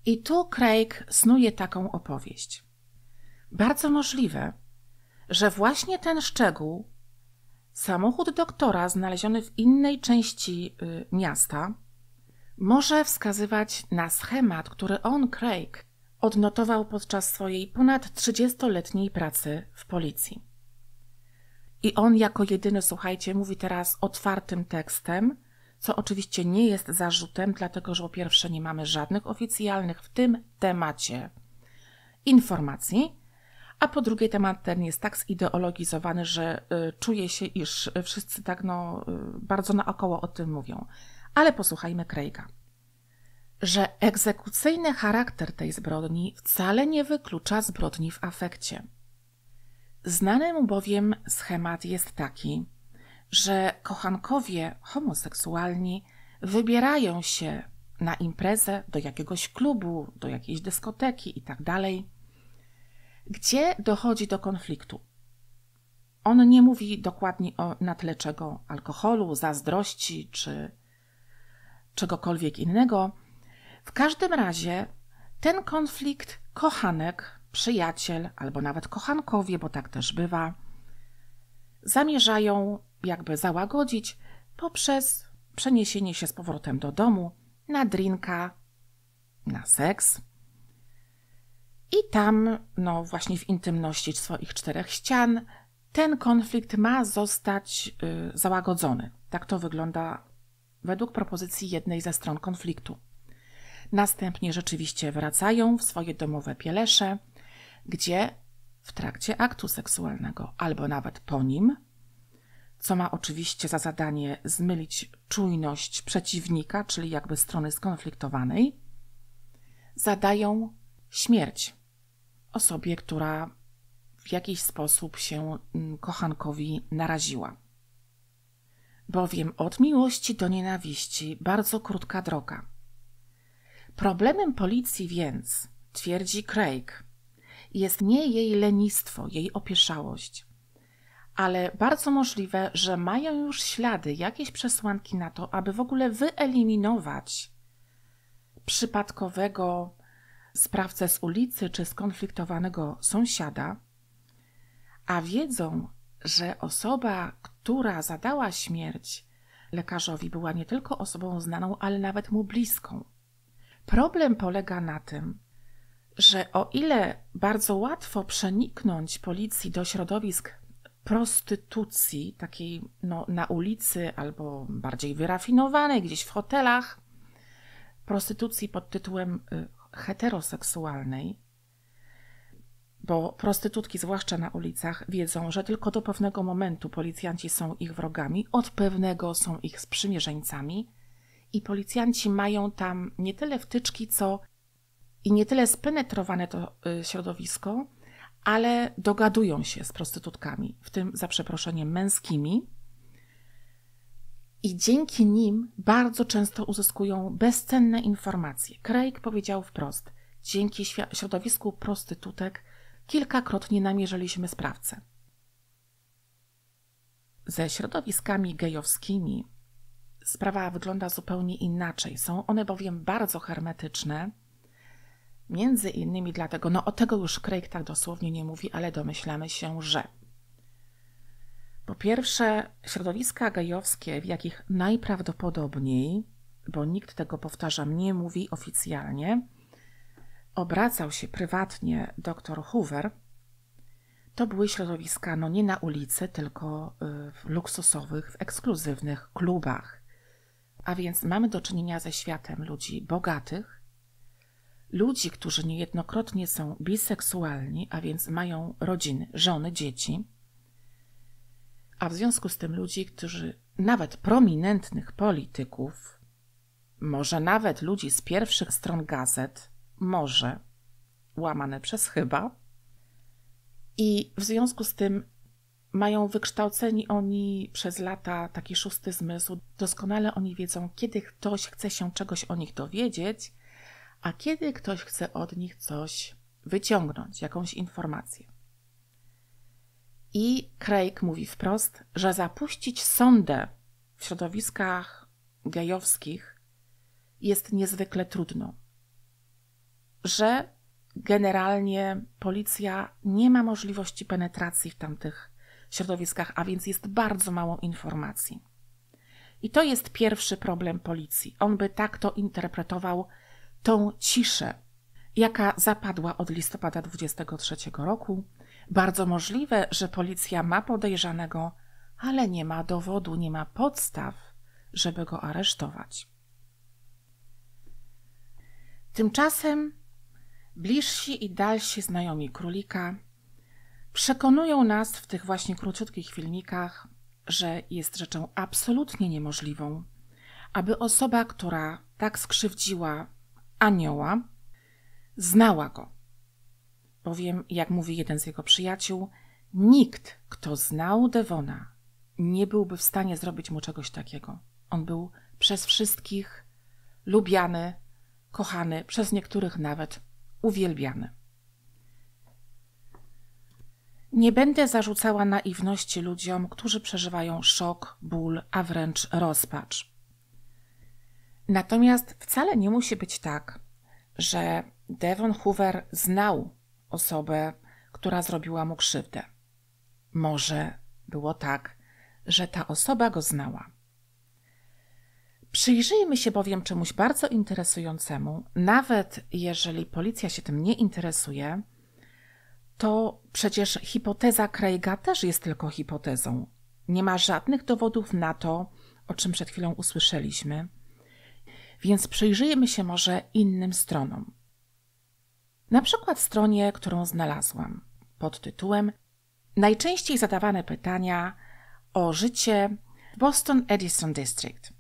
I tu Craig snuje taką opowieść. Bardzo możliwe, że właśnie ten szczegół, samochód doktora znaleziony w innej części y, miasta, może wskazywać na schemat, który on, Craig, odnotował podczas swojej ponad 30-letniej pracy w policji. I on jako jedyny, słuchajcie, mówi teraz otwartym tekstem, co oczywiście nie jest zarzutem, dlatego że po pierwsze nie mamy żadnych oficjalnych w tym temacie informacji, a po drugie temat ten jest tak zideologizowany, że y, czuję się, iż wszyscy tak no, y, bardzo naokoło o tym mówią. Ale posłuchajmy Craiga. Że egzekucyjny charakter tej zbrodni wcale nie wyklucza zbrodni w afekcie. Znany mu bowiem schemat jest taki, że kochankowie homoseksualni wybierają się na imprezę do jakiegoś klubu, do jakiejś dyskoteki itd., tak gdzie dochodzi do konfliktu. On nie mówi dokładnie o, na tle czego alkoholu, zazdrości czy czegokolwiek innego. W każdym razie ten konflikt kochanek, przyjaciel albo nawet kochankowie, bo tak też bywa, zamierzają jakby załagodzić poprzez przeniesienie się z powrotem do domu na drinka, na seks. I tam, no właśnie w intymności swoich czterech ścian, ten konflikt ma zostać y, załagodzony. Tak to wygląda według propozycji jednej ze stron konfliktu. Następnie rzeczywiście wracają w swoje domowe pielesze, gdzie w trakcie aktu seksualnego albo nawet po nim co ma oczywiście za zadanie zmylić czujność przeciwnika, czyli jakby strony skonfliktowanej, zadają śmierć osobie, która w jakiś sposób się mm, kochankowi naraziła. Bowiem od miłości do nienawiści bardzo krótka droga. Problemem policji więc, twierdzi Craig, jest nie jej lenistwo, jej opieszałość, ale bardzo możliwe, że mają już ślady, jakieś przesłanki na to, aby w ogóle wyeliminować przypadkowego sprawcę z ulicy czy skonfliktowanego sąsiada, a wiedzą, że osoba, która zadała śmierć lekarzowi, była nie tylko osobą znaną, ale nawet mu bliską. Problem polega na tym, że o ile bardzo łatwo przeniknąć policji do środowisk prostytucji, takiej no, na ulicy albo bardziej wyrafinowanej, gdzieś w hotelach, prostytucji pod tytułem y, heteroseksualnej, bo prostytutki, zwłaszcza na ulicach, wiedzą, że tylko do pewnego momentu policjanci są ich wrogami, od pewnego są ich sprzymierzeńcami i policjanci mają tam nie tyle wtyczki, co i nie tyle spenetrowane to y, środowisko, ale dogadują się z prostytutkami, w tym za przeproszeniem męskimi. I dzięki nim bardzo często uzyskują bezcenne informacje. Craig powiedział wprost: Dzięki środowisku prostytutek kilkakrotnie namierzyliśmy sprawcę. Ze środowiskami gejowskimi sprawa wygląda zupełnie inaczej. Są one bowiem bardzo hermetyczne Między innymi dlatego, no o tego już Craig tak dosłownie nie mówi, ale domyślamy się, że po pierwsze, środowiska gejowskie, w jakich najprawdopodobniej, bo nikt tego powtarzam nie mówi oficjalnie, obracał się prywatnie dr Hoover, to były środowiska no nie na ulicy, tylko y, w luksusowych, w ekskluzywnych klubach. A więc mamy do czynienia ze światem ludzi bogatych, Ludzi, którzy niejednokrotnie są biseksualni, a więc mają rodziny, żony, dzieci, a w związku z tym ludzi, którzy nawet prominentnych polityków, może nawet ludzi z pierwszych stron gazet, może łamane przez chyba, i w związku z tym mają wykształceni oni przez lata taki szósty zmysł. Doskonale oni wiedzą, kiedy ktoś chce się czegoś o nich dowiedzieć, a kiedy ktoś chce od nich coś wyciągnąć, jakąś informację. I Craig mówi wprost, że zapuścić sondę w środowiskach gejowskich jest niezwykle trudno. Że generalnie policja nie ma możliwości penetracji w tamtych środowiskach, a więc jest bardzo mało informacji. I to jest pierwszy problem policji. On by tak to interpretował tą ciszę, jaka zapadła od listopada 23 roku, bardzo możliwe, że policja ma podejrzanego, ale nie ma dowodu, nie ma podstaw, żeby go aresztować. Tymczasem bliżsi i dalsi znajomi królika przekonują nas w tych właśnie króciutkich filmikach, że jest rzeczą absolutnie niemożliwą, aby osoba, która tak skrzywdziła anioła. Znała go. Bowiem, jak mówi jeden z jego przyjaciół, nikt, kto znał Devona, nie byłby w stanie zrobić mu czegoś takiego. On był przez wszystkich lubiany, kochany, przez niektórych nawet uwielbiany. Nie będę zarzucała naiwności ludziom, którzy przeżywają szok, ból, a wręcz rozpacz. Natomiast wcale nie musi być tak, że Devon Hoover znał osobę, która zrobiła mu krzywdę. Może było tak, że ta osoba go znała. Przyjrzyjmy się bowiem czemuś bardzo interesującemu, nawet jeżeli policja się tym nie interesuje, to przecież hipoteza Craiga też jest tylko hipotezą. Nie ma żadnych dowodów na to, o czym przed chwilą usłyszeliśmy, więc przyjrzyjmy się może innym stronom. Na przykład stronie, którą znalazłam pod tytułem Najczęściej zadawane pytania o życie w Boston Edison District.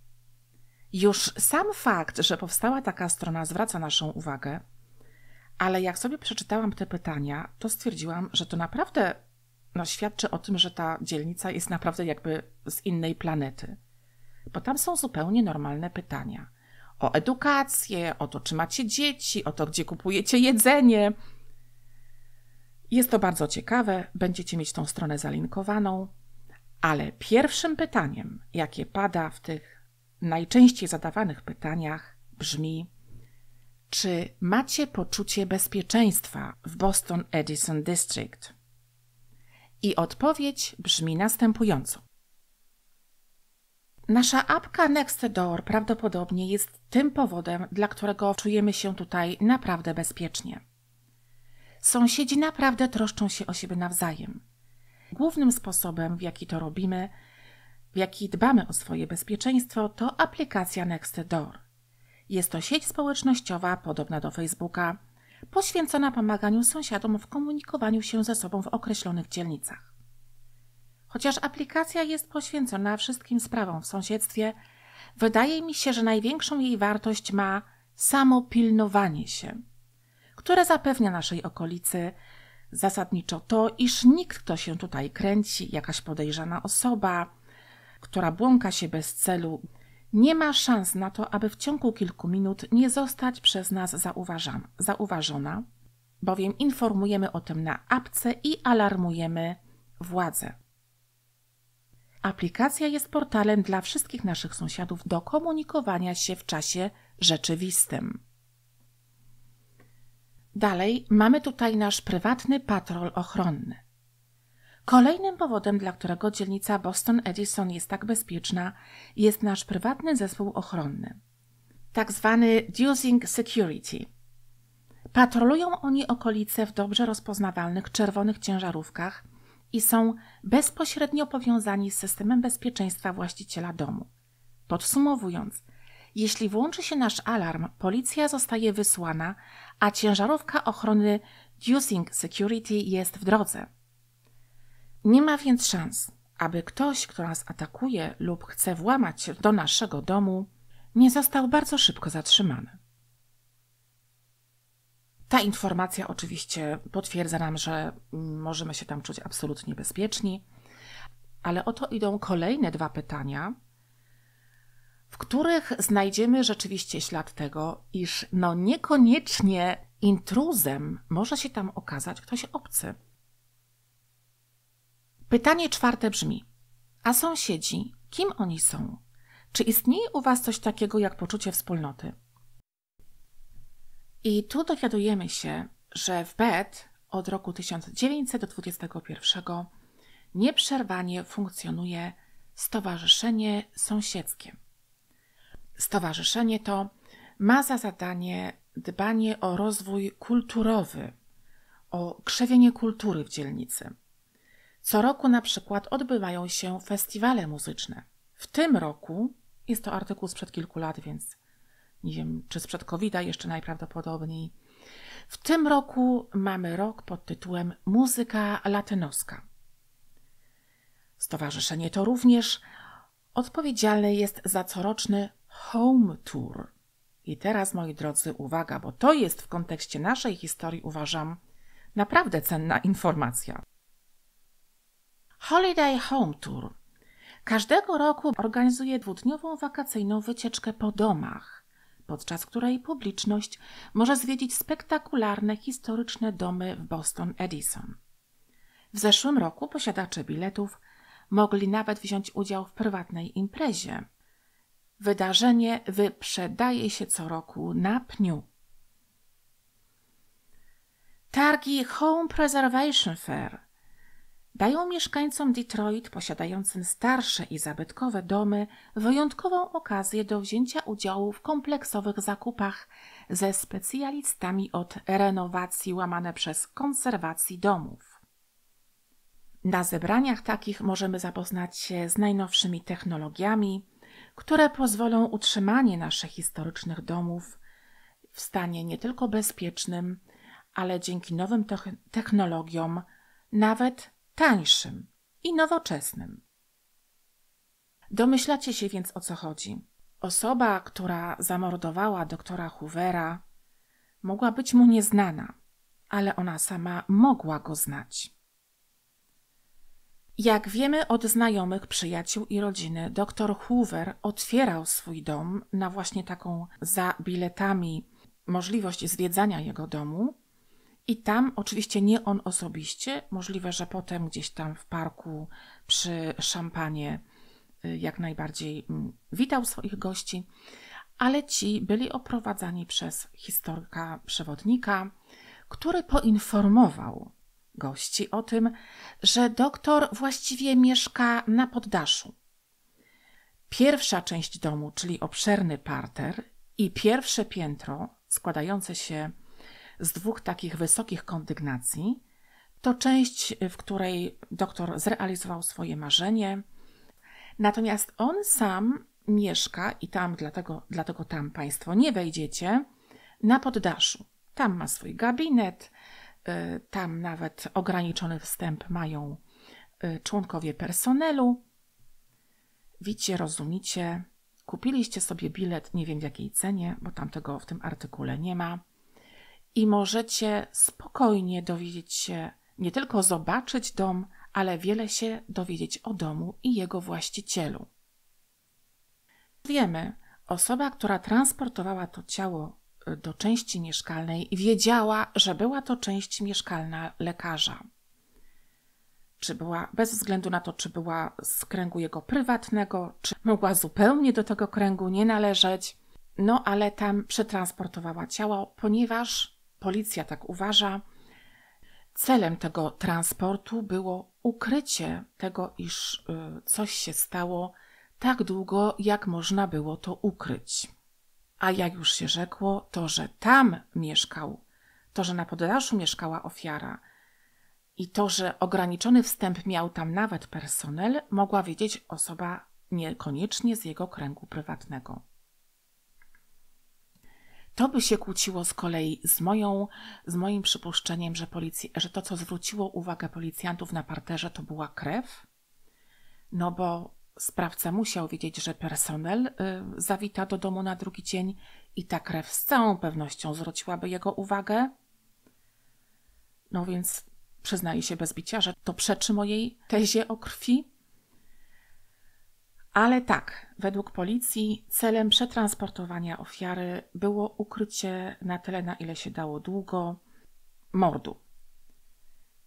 Już sam fakt, że powstała taka strona, zwraca naszą uwagę, ale jak sobie przeczytałam te pytania, to stwierdziłam, że to naprawdę no, świadczy o tym, że ta dzielnica jest naprawdę jakby z innej planety, bo tam są zupełnie normalne pytania o edukację, o to, czy macie dzieci, o to, gdzie kupujecie jedzenie. Jest to bardzo ciekawe, będziecie mieć tą stronę zalinkowaną, ale pierwszym pytaniem, jakie pada w tych najczęściej zadawanych pytaniach, brzmi: Czy macie poczucie bezpieczeństwa w Boston Edison District? I odpowiedź brzmi następująco: Nasza apka Nextdoor prawdopodobnie jest tym powodem, dla którego czujemy się tutaj naprawdę bezpiecznie. Sąsiedzi naprawdę troszczą się o siebie nawzajem. Głównym sposobem, w jaki to robimy, w jaki dbamy o swoje bezpieczeństwo, to aplikacja Nextdoor. Jest to sieć społecznościowa podobna do Facebooka, poświęcona pomaganiu sąsiadom w komunikowaniu się ze sobą w określonych dzielnicach. Chociaż aplikacja jest poświęcona wszystkim sprawom w sąsiedztwie, wydaje mi się, że największą jej wartość ma samo pilnowanie się, które zapewnia naszej okolicy zasadniczo to, iż nikt, kto się tutaj kręci, jakaś podejrzana osoba, która błąka się bez celu, nie ma szans na to, aby w ciągu kilku minut nie zostać przez nas zauważana, zauważona bowiem informujemy o tym na apce i alarmujemy władze. Aplikacja jest portalem dla wszystkich naszych sąsiadów do komunikowania się w czasie rzeczywistym. Dalej mamy tutaj nasz prywatny patrol ochronny. Kolejnym powodem, dla którego dzielnica Boston Edison jest tak bezpieczna, jest nasz prywatny zespół ochronny, tak zwany Dusing Security. Patrolują oni okolice w dobrze rozpoznawalnych czerwonych ciężarówkach – i są bezpośrednio powiązani z systemem bezpieczeństwa właściciela domu. Podsumowując, jeśli włączy się nasz alarm, policja zostaje wysłana, a ciężarówka ochrony Dusing Security jest w drodze. Nie ma więc szans, aby ktoś, kto nas atakuje lub chce włamać do naszego domu, nie został bardzo szybko zatrzymany. Ta informacja oczywiście potwierdza nam, że możemy się tam czuć absolutnie bezpieczni, ale oto idą kolejne dwa pytania, w których znajdziemy rzeczywiście ślad tego, iż no niekoniecznie intruzem może się tam okazać ktoś obcy. Pytanie czwarte brzmi: A sąsiedzi, kim oni są? Czy istnieje u Was coś takiego jak poczucie wspólnoty? I tu dowiadujemy się, że w BED od roku 1921 nieprzerwanie funkcjonuje Stowarzyszenie Sąsiedzkie. Stowarzyszenie to ma za zadanie dbanie o rozwój kulturowy, o krzewienie kultury w dzielnicy. Co roku na przykład odbywają się festiwale muzyczne. W tym roku, jest to artykuł sprzed kilku lat, więc nie wiem, czy sprzed covid jeszcze najprawdopodobniej. W tym roku mamy rok pod tytułem Muzyka Latynoska. Stowarzyszenie to również odpowiedzialne jest za coroczny Home Tour. I teraz, moi drodzy, uwaga, bo to jest w kontekście naszej historii, uważam, naprawdę cenna informacja. Holiday Home Tour. Każdego roku organizuje dwudniową wakacyjną wycieczkę po domach podczas której publiczność może zwiedzić spektakularne historyczne domy w Boston Edison. W zeszłym roku posiadacze biletów mogli nawet wziąć udział w prywatnej imprezie. Wydarzenie wyprzedaje się co roku na pniu. Targi Home Preservation Fair dają mieszkańcom Detroit posiadającym starsze i zabytkowe domy wyjątkową okazję do wzięcia udziału w kompleksowych zakupach ze specjalistami od renowacji łamane przez konserwacji domów. Na zebraniach takich możemy zapoznać się z najnowszymi technologiami, które pozwolą utrzymanie naszych historycznych domów w stanie nie tylko bezpiecznym, ale dzięki nowym technologiom nawet tańszym i nowoczesnym. Domyślacie się więc o co chodzi. Osoba, która zamordowała doktora Hoovera, mogła być mu nieznana, ale ona sama mogła go znać. Jak wiemy od znajomych, przyjaciół i rodziny, doktor Hoover otwierał swój dom na właśnie taką za biletami możliwość zwiedzania jego domu, i tam oczywiście nie on osobiście, możliwe, że potem gdzieś tam w parku przy szampanie y, jak najbardziej mm, witał swoich gości, ale ci byli oprowadzani przez historyka przewodnika, który poinformował gości o tym, że doktor właściwie mieszka na poddaszu. Pierwsza część domu, czyli obszerny parter i pierwsze piętro składające się z dwóch takich wysokich kondygnacji. To część, w której doktor zrealizował swoje marzenie. Natomiast on sam mieszka i tam, dlatego, dlatego tam Państwo nie wejdziecie, na poddaszu. Tam ma swój gabinet, y, tam nawet ograniczony wstęp mają y, członkowie personelu. Widzicie, rozumicie, kupiliście sobie bilet, nie wiem w jakiej cenie, bo tam tego w tym artykule nie ma i możecie spokojnie dowiedzieć się, nie tylko zobaczyć dom, ale wiele się dowiedzieć o domu i jego właścicielu. Wiemy, osoba, która transportowała to ciało y, do części mieszkalnej, wiedziała, że była to część mieszkalna lekarza. Czy była, bez względu na to, czy była z kręgu jego prywatnego, czy mogła zupełnie do tego kręgu nie należeć, no ale tam przetransportowała ciało, ponieważ policja tak uważa, celem tego transportu było ukrycie tego, iż y, coś się stało tak długo, jak można było to ukryć. A jak już się rzekło, to, że tam mieszkał, to, że na Podlaszu mieszkała ofiara i to, że ograniczony wstęp miał tam nawet personel, mogła wiedzieć osoba niekoniecznie z jego kręgu prywatnego. To by się kłóciło z kolei z, moją, z moim przypuszczeniem, że, policji, że to, co zwróciło uwagę policjantów na parterze, to była krew, no bo sprawca musiał wiedzieć, że personel y, zawita do domu na drugi dzień i ta krew z całą pewnością zwróciłaby jego uwagę. No więc przyznaje się bez bicia, że to przeczy mojej tezie o krwi. Ale tak, według policji celem przetransportowania ofiary było ukrycie na tyle, na ile się dało długo, mordu.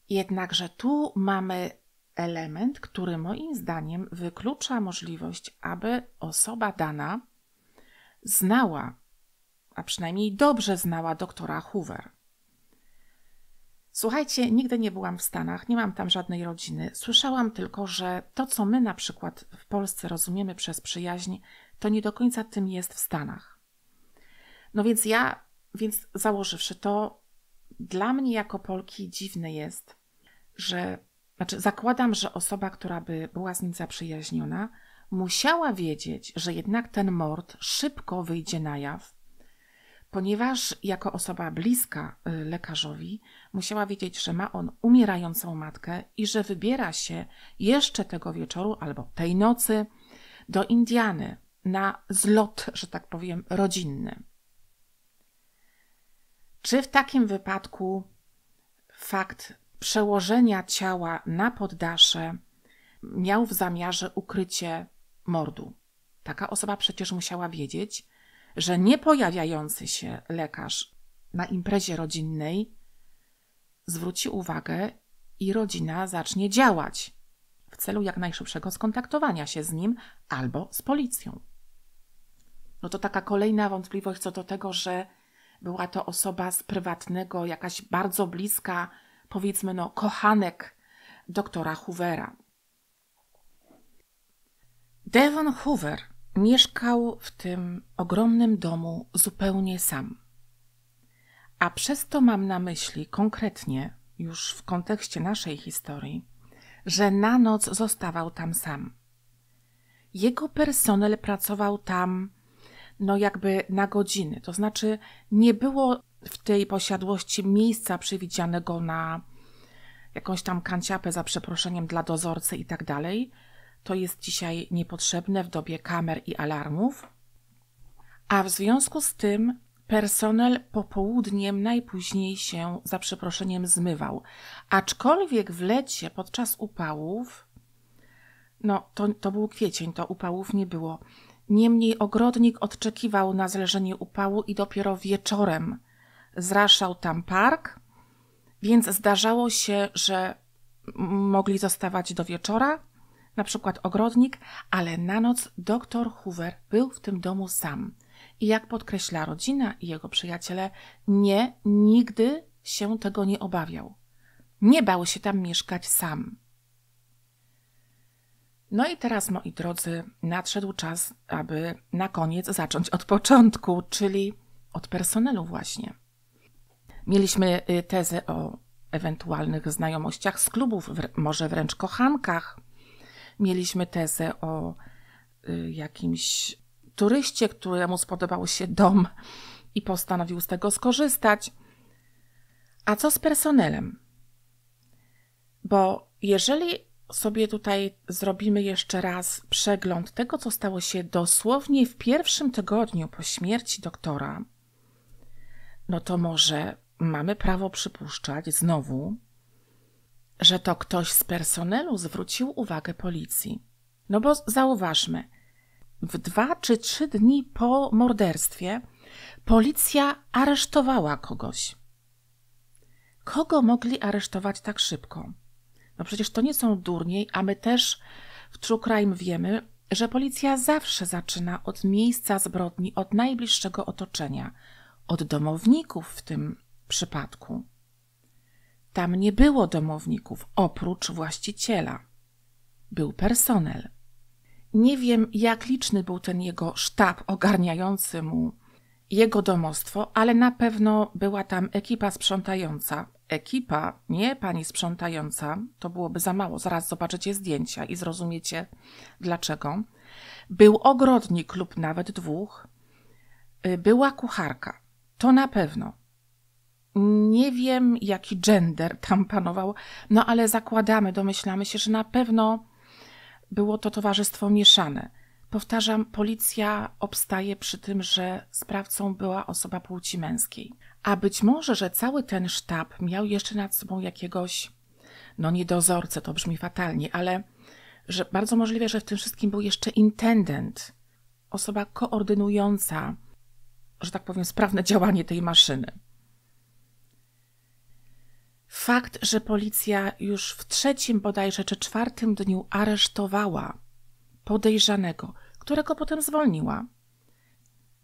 Jednakże tu mamy element, który moim zdaniem wyklucza możliwość, aby osoba dana znała, a przynajmniej dobrze znała doktora Hoover. Słuchajcie, nigdy nie byłam w Stanach, nie mam tam żadnej rodziny. Słyszałam tylko, że to, co my na przykład w Polsce rozumiemy przez przyjaźń, to nie do końca tym jest w Stanach. No więc ja, więc założywszy to, dla mnie jako Polki dziwne jest, że, znaczy zakładam, że osoba, która by była z nim zaprzyjaźniona, musiała wiedzieć, że jednak ten mord szybko wyjdzie na jaw ponieważ jako osoba bliska y, lekarzowi musiała wiedzieć, że ma on umierającą matkę i że wybiera się jeszcze tego wieczoru albo tej nocy do Indiany na zlot, że tak powiem, rodzinny. Czy w takim wypadku fakt przełożenia ciała na poddasze miał w zamiarze ukrycie mordu? Taka osoba przecież musiała wiedzieć, że niepojawiający się lekarz na imprezie rodzinnej zwróci uwagę i rodzina zacznie działać w celu jak najszybszego skontaktowania się z nim albo z policją. No to taka kolejna wątpliwość co do tego, że była to osoba z prywatnego, jakaś bardzo bliska, powiedzmy, no, kochanek doktora Hoovera. Devon Hoover Mieszkał w tym ogromnym domu zupełnie sam. A przez to mam na myśli konkretnie, już w kontekście naszej historii, że na noc zostawał tam sam. Jego personel pracował tam, no jakby na godziny, to znaczy nie było w tej posiadłości miejsca przewidzianego na jakąś tam kanciapę za przeproszeniem dla dozorcy i tak dalej, to jest dzisiaj niepotrzebne w dobie kamer i alarmów, a w związku z tym personel popołudniem najpóźniej się za przeproszeniem zmywał. Aczkolwiek w lecie podczas upałów, no to, to był kwiecień, to upałów nie było. Niemniej ogrodnik odczekiwał na zleżenie upału i dopiero wieczorem zraszał tam park, więc zdarzało się, że mogli zostawać do wieczora, na przykład ogrodnik, ale na noc doktor Hoover był w tym domu sam. I jak podkreśla rodzina i jego przyjaciele, nie, nigdy się tego nie obawiał. Nie bał się tam mieszkać sam. No i teraz, moi drodzy, nadszedł czas, aby na koniec zacząć od początku, czyli od personelu właśnie. Mieliśmy y, tezę o ewentualnych znajomościach z klubów, może wręcz kochankach, mieliśmy tezę o y, jakimś turyście, któremu spodobał się dom i postanowił z tego skorzystać. A co z personelem? Bo jeżeli sobie tutaj zrobimy jeszcze raz przegląd tego, co stało się dosłownie w pierwszym tygodniu po śmierci doktora, no to może mamy prawo przypuszczać znowu, że to ktoś z personelu zwrócił uwagę policji. No bo zauważmy, w dwa czy trzy dni po morderstwie policja aresztowała kogoś. Kogo mogli aresztować tak szybko? No przecież to nie są durniej, a my też w True Crime wiemy, że policja zawsze zaczyna od miejsca zbrodni, od najbliższego otoczenia, od domowników w tym przypadku. Tam nie było domowników oprócz właściciela. Był personel. Nie wiem, jak liczny był ten jego sztab ogarniający mu jego domostwo, ale na pewno była tam ekipa sprzątająca. Ekipa, nie pani sprzątająca, to byłoby za mało. Zaraz zobaczycie zdjęcia i zrozumiecie dlaczego. Był ogrodnik lub nawet dwóch. Y, była kucharka. To na pewno. Nie wiem, jaki gender tam panował, no ale zakładamy, domyślamy się, że na pewno było to towarzystwo mieszane. Powtarzam, policja obstaje przy tym, że sprawcą była osoba płci męskiej. A być może, że cały ten sztab miał jeszcze nad sobą jakiegoś, no niedozorcę, to brzmi fatalnie, ale że bardzo możliwe, że w tym wszystkim był jeszcze intendent, osoba koordynująca, że tak powiem, sprawne działanie tej maszyny. Fakt, że policja już w trzecim bodajże czy czwartym dniu aresztowała podejrzanego, którego potem zwolniła,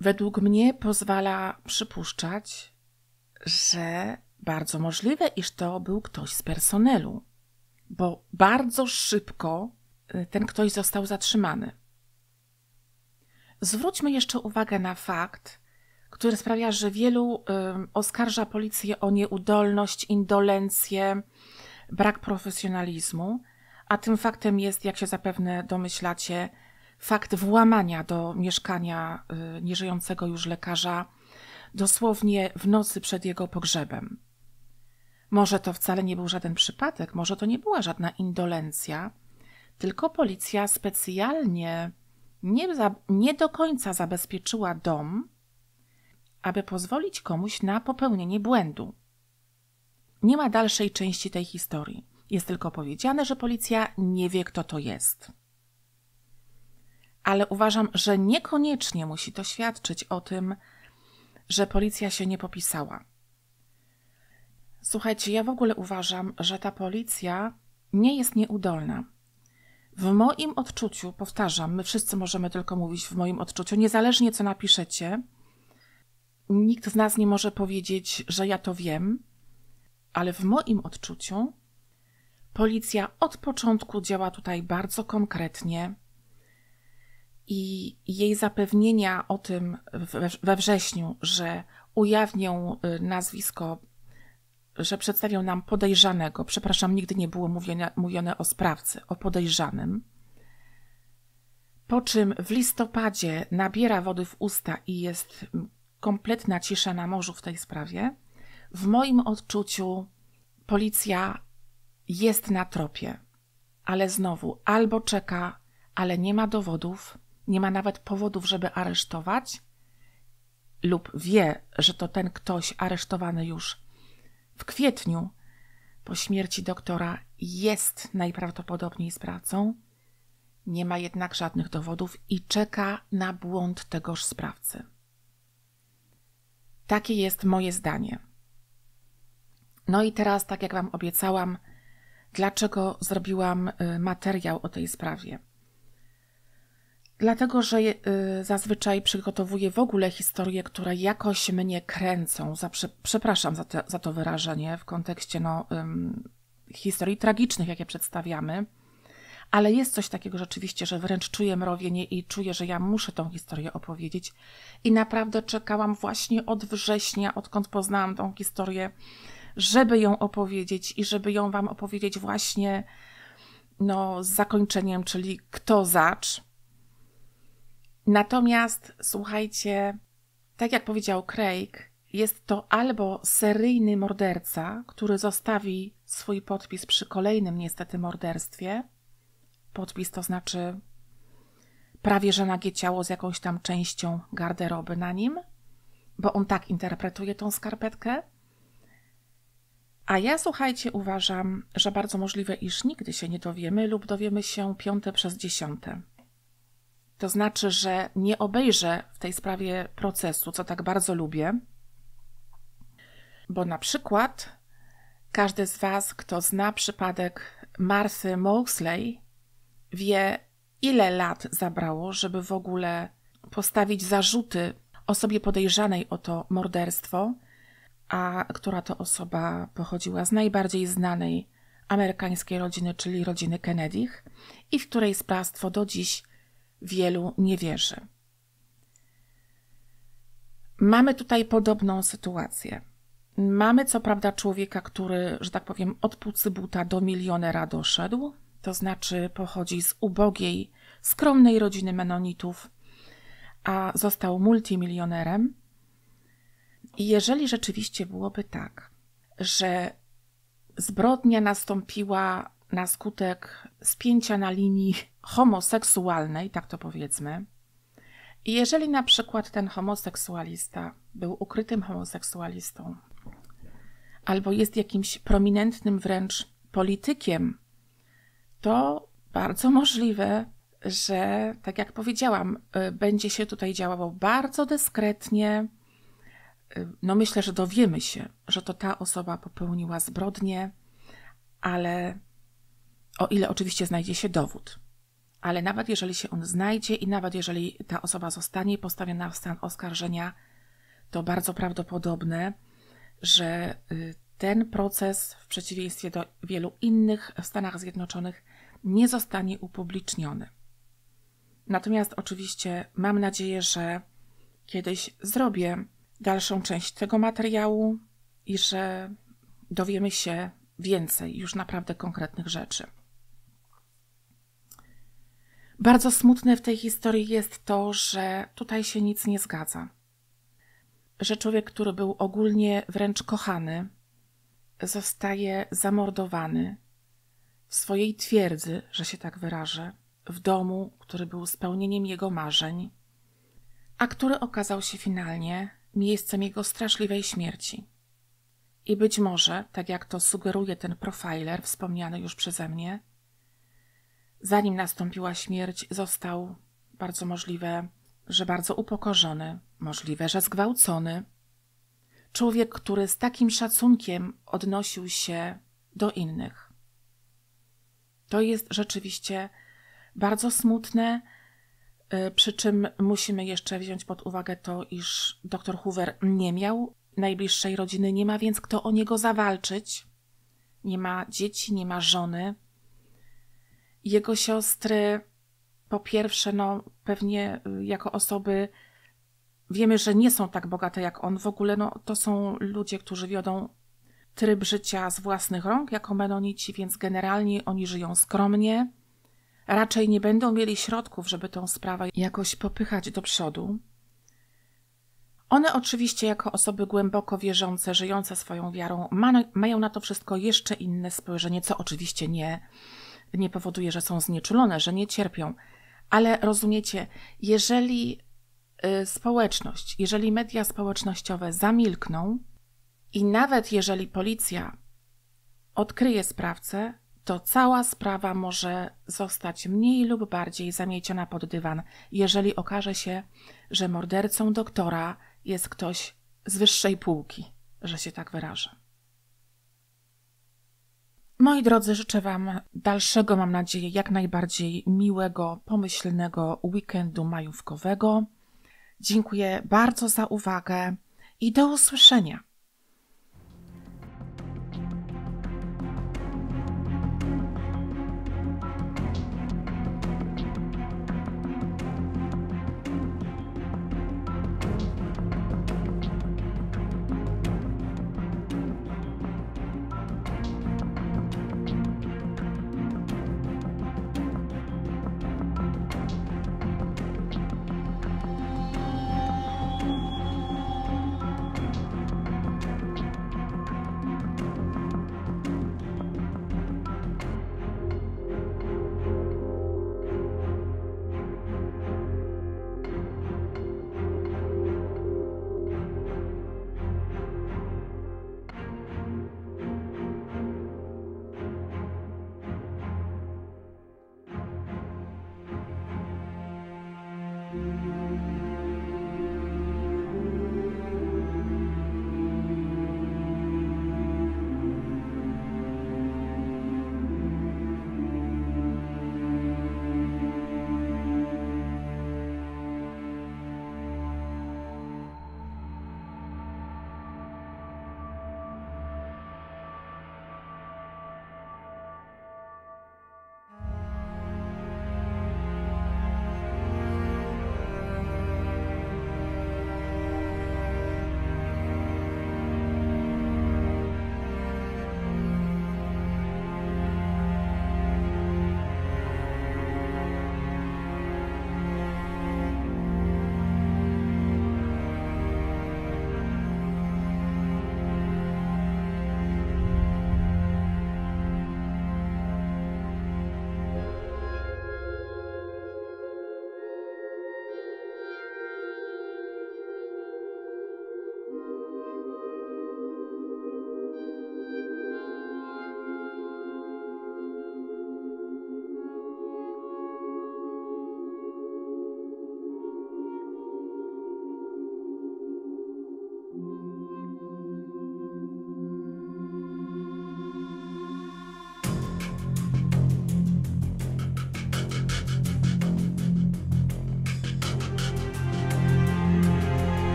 według mnie pozwala przypuszczać, że bardzo możliwe, iż to był ktoś z personelu, bo bardzo szybko y, ten ktoś został zatrzymany. Zwróćmy jeszcze uwagę na fakt, które sprawia, że wielu oskarża policję o nieudolność, indolencję, brak profesjonalizmu, a tym faktem jest, jak się zapewne domyślacie, fakt włamania do mieszkania y, nieżyjącego już lekarza dosłownie w nocy przed jego pogrzebem. Może to wcale nie był żaden przypadek, może to nie była żadna indolencja, tylko policja specjalnie nie, za, nie do końca zabezpieczyła dom, aby pozwolić komuś na popełnienie błędu. Nie ma dalszej części tej historii. Jest tylko powiedziane, że policja nie wie, kto to jest. Ale uważam, że niekoniecznie musi to świadczyć o tym, że policja się nie popisała. Słuchajcie, ja w ogóle uważam, że ta policja nie jest nieudolna. W moim odczuciu, powtarzam, my wszyscy możemy tylko mówić w moim odczuciu, niezależnie co napiszecie, nikt z nas nie może powiedzieć, że ja to wiem, ale w moim odczuciu policja od początku działa tutaj bardzo konkretnie i jej zapewnienia o tym we wrześniu, że ujawnią y, nazwisko, że przedstawią nam podejrzanego, przepraszam, nigdy nie było mówione, mówione o sprawcy, o podejrzanym. Po czym w listopadzie nabiera wody w usta i jest kompletna cisza na morzu w tej sprawie. W moim odczuciu policja jest na tropie, ale znowu albo czeka, ale nie ma dowodów, nie ma nawet powodów, żeby aresztować, lub wie, że to ten ktoś aresztowany już w kwietniu po śmierci doktora jest najprawdopodobniej sprawcą, nie ma jednak żadnych dowodów i czeka na błąd tegoż sprawcy. Takie jest moje zdanie. No i teraz, tak jak Wam obiecałam, dlaczego zrobiłam y, materiał o tej sprawie? Dlatego, że y, zazwyczaj przygotowuję w ogóle historie, które jakoś mnie kręcą. przepraszam za, za to wyrażenie w kontekście no, historii tragicznych, jakie przedstawiamy ale jest coś takiego rzeczywiście, że wręcz czuję mrowienie i czuję, że ja muszę tą historię opowiedzieć. I naprawdę czekałam właśnie od września, odkąd poznałam tą historię, żeby ją opowiedzieć i żeby ją Wam opowiedzieć właśnie no, z zakończeniem, czyli kto zacz. Natomiast słuchajcie, tak jak powiedział Craig, jest to albo seryjny morderca, który zostawi swój podpis przy kolejnym niestety morderstwie, Podpis to znaczy prawie że nagie ciało z jakąś tam częścią garderoby na nim, bo on tak interpretuje tą skarpetkę. A ja, słuchajcie, uważam, że bardzo możliwe, iż nigdy się nie dowiemy lub dowiemy się piąte przez dziesiąte. To znaczy, że nie obejrzę w tej sprawie procesu, co tak bardzo lubię, bo na przykład każdy z Was, kto zna przypadek Marthy Moxley, wie, ile lat zabrało, żeby w ogóle postawić zarzuty osobie podejrzanej o to morderstwo, a która to osoba pochodziła z najbardziej znanej amerykańskiej rodziny, czyli rodziny Kennedy'ch, i w której sprawstwo do dziś wielu nie wierzy. Mamy tutaj podobną sytuację. Mamy co prawda człowieka, który, że tak powiem, od buta do milionera doszedł, to znaczy pochodzi z ubogiej, skromnej rodziny Menonitów, a został multimilionerem. I jeżeli rzeczywiście byłoby tak, że zbrodnia nastąpiła na skutek spięcia na linii homoseksualnej, tak to powiedzmy, i jeżeli na przykład ten homoseksualista był ukrytym homoseksualistą, albo jest jakimś prominentnym wręcz politykiem to bardzo możliwe, że tak jak powiedziałam, y, będzie się tutaj działało bardzo dyskretnie. Y, no myślę, że dowiemy się, że to ta osoba popełniła zbrodnię, ale o ile oczywiście znajdzie się dowód. Ale nawet jeżeli się on znajdzie i nawet jeżeli ta osoba zostanie postawiona w stan oskarżenia, to bardzo prawdopodobne, że y, ten proces, w przeciwieństwie do wielu innych w Stanach Zjednoczonych, nie zostanie upubliczniony. Natomiast oczywiście mam nadzieję, że kiedyś zrobię dalszą część tego materiału i że dowiemy się więcej, już naprawdę konkretnych rzeczy. Bardzo smutne w tej historii jest to, że tutaj się nic nie zgadza. Że człowiek, który był ogólnie wręcz kochany, zostaje zamordowany w swojej twierdzy, że się tak wyrażę, w domu, który był spełnieniem jego marzeń, a który okazał się finalnie miejscem jego straszliwej śmierci. I być może, tak jak to sugeruje ten profiler wspomniany już przeze mnie, zanim nastąpiła śmierć, został bardzo możliwe, że bardzo upokorzony, możliwe, że zgwałcony. Człowiek, który z takim szacunkiem odnosił się do innych to jest rzeczywiście bardzo smutne, y, przy czym musimy jeszcze wziąć pod uwagę to, iż dr Hoover nie miał najbliższej rodziny, nie ma więc kto o niego zawalczyć. Nie ma dzieci, nie ma żony. Jego siostry, po pierwsze, no pewnie y, jako osoby wiemy, że nie są tak bogate jak on. W ogóle no, to są ludzie, którzy wiodą tryb życia z własnych rąk jako menonici, więc generalnie oni żyją skromnie. Raczej nie będą mieli środków, żeby tą sprawę jakoś popychać do przodu. One oczywiście, jako osoby głęboko wierzące, żyjące swoją wiarą, ma, mają na to wszystko jeszcze inne spojrzenie, co oczywiście nie, nie powoduje, że są znieczulone, że nie cierpią. Ale rozumiecie, jeżeli y, społeczność, jeżeli media społecznościowe zamilkną, i nawet jeżeli policja odkryje sprawcę, to cała sprawa może zostać mniej lub bardziej zamieciona pod dywan, jeżeli okaże się, że mordercą doktora jest ktoś z wyższej półki, że się tak wyrażę. Moi drodzy, życzę Wam dalszego, mam nadzieję, jak najbardziej miłego, pomyślnego weekendu majówkowego. Dziękuję bardzo za uwagę i do usłyszenia. Thank you.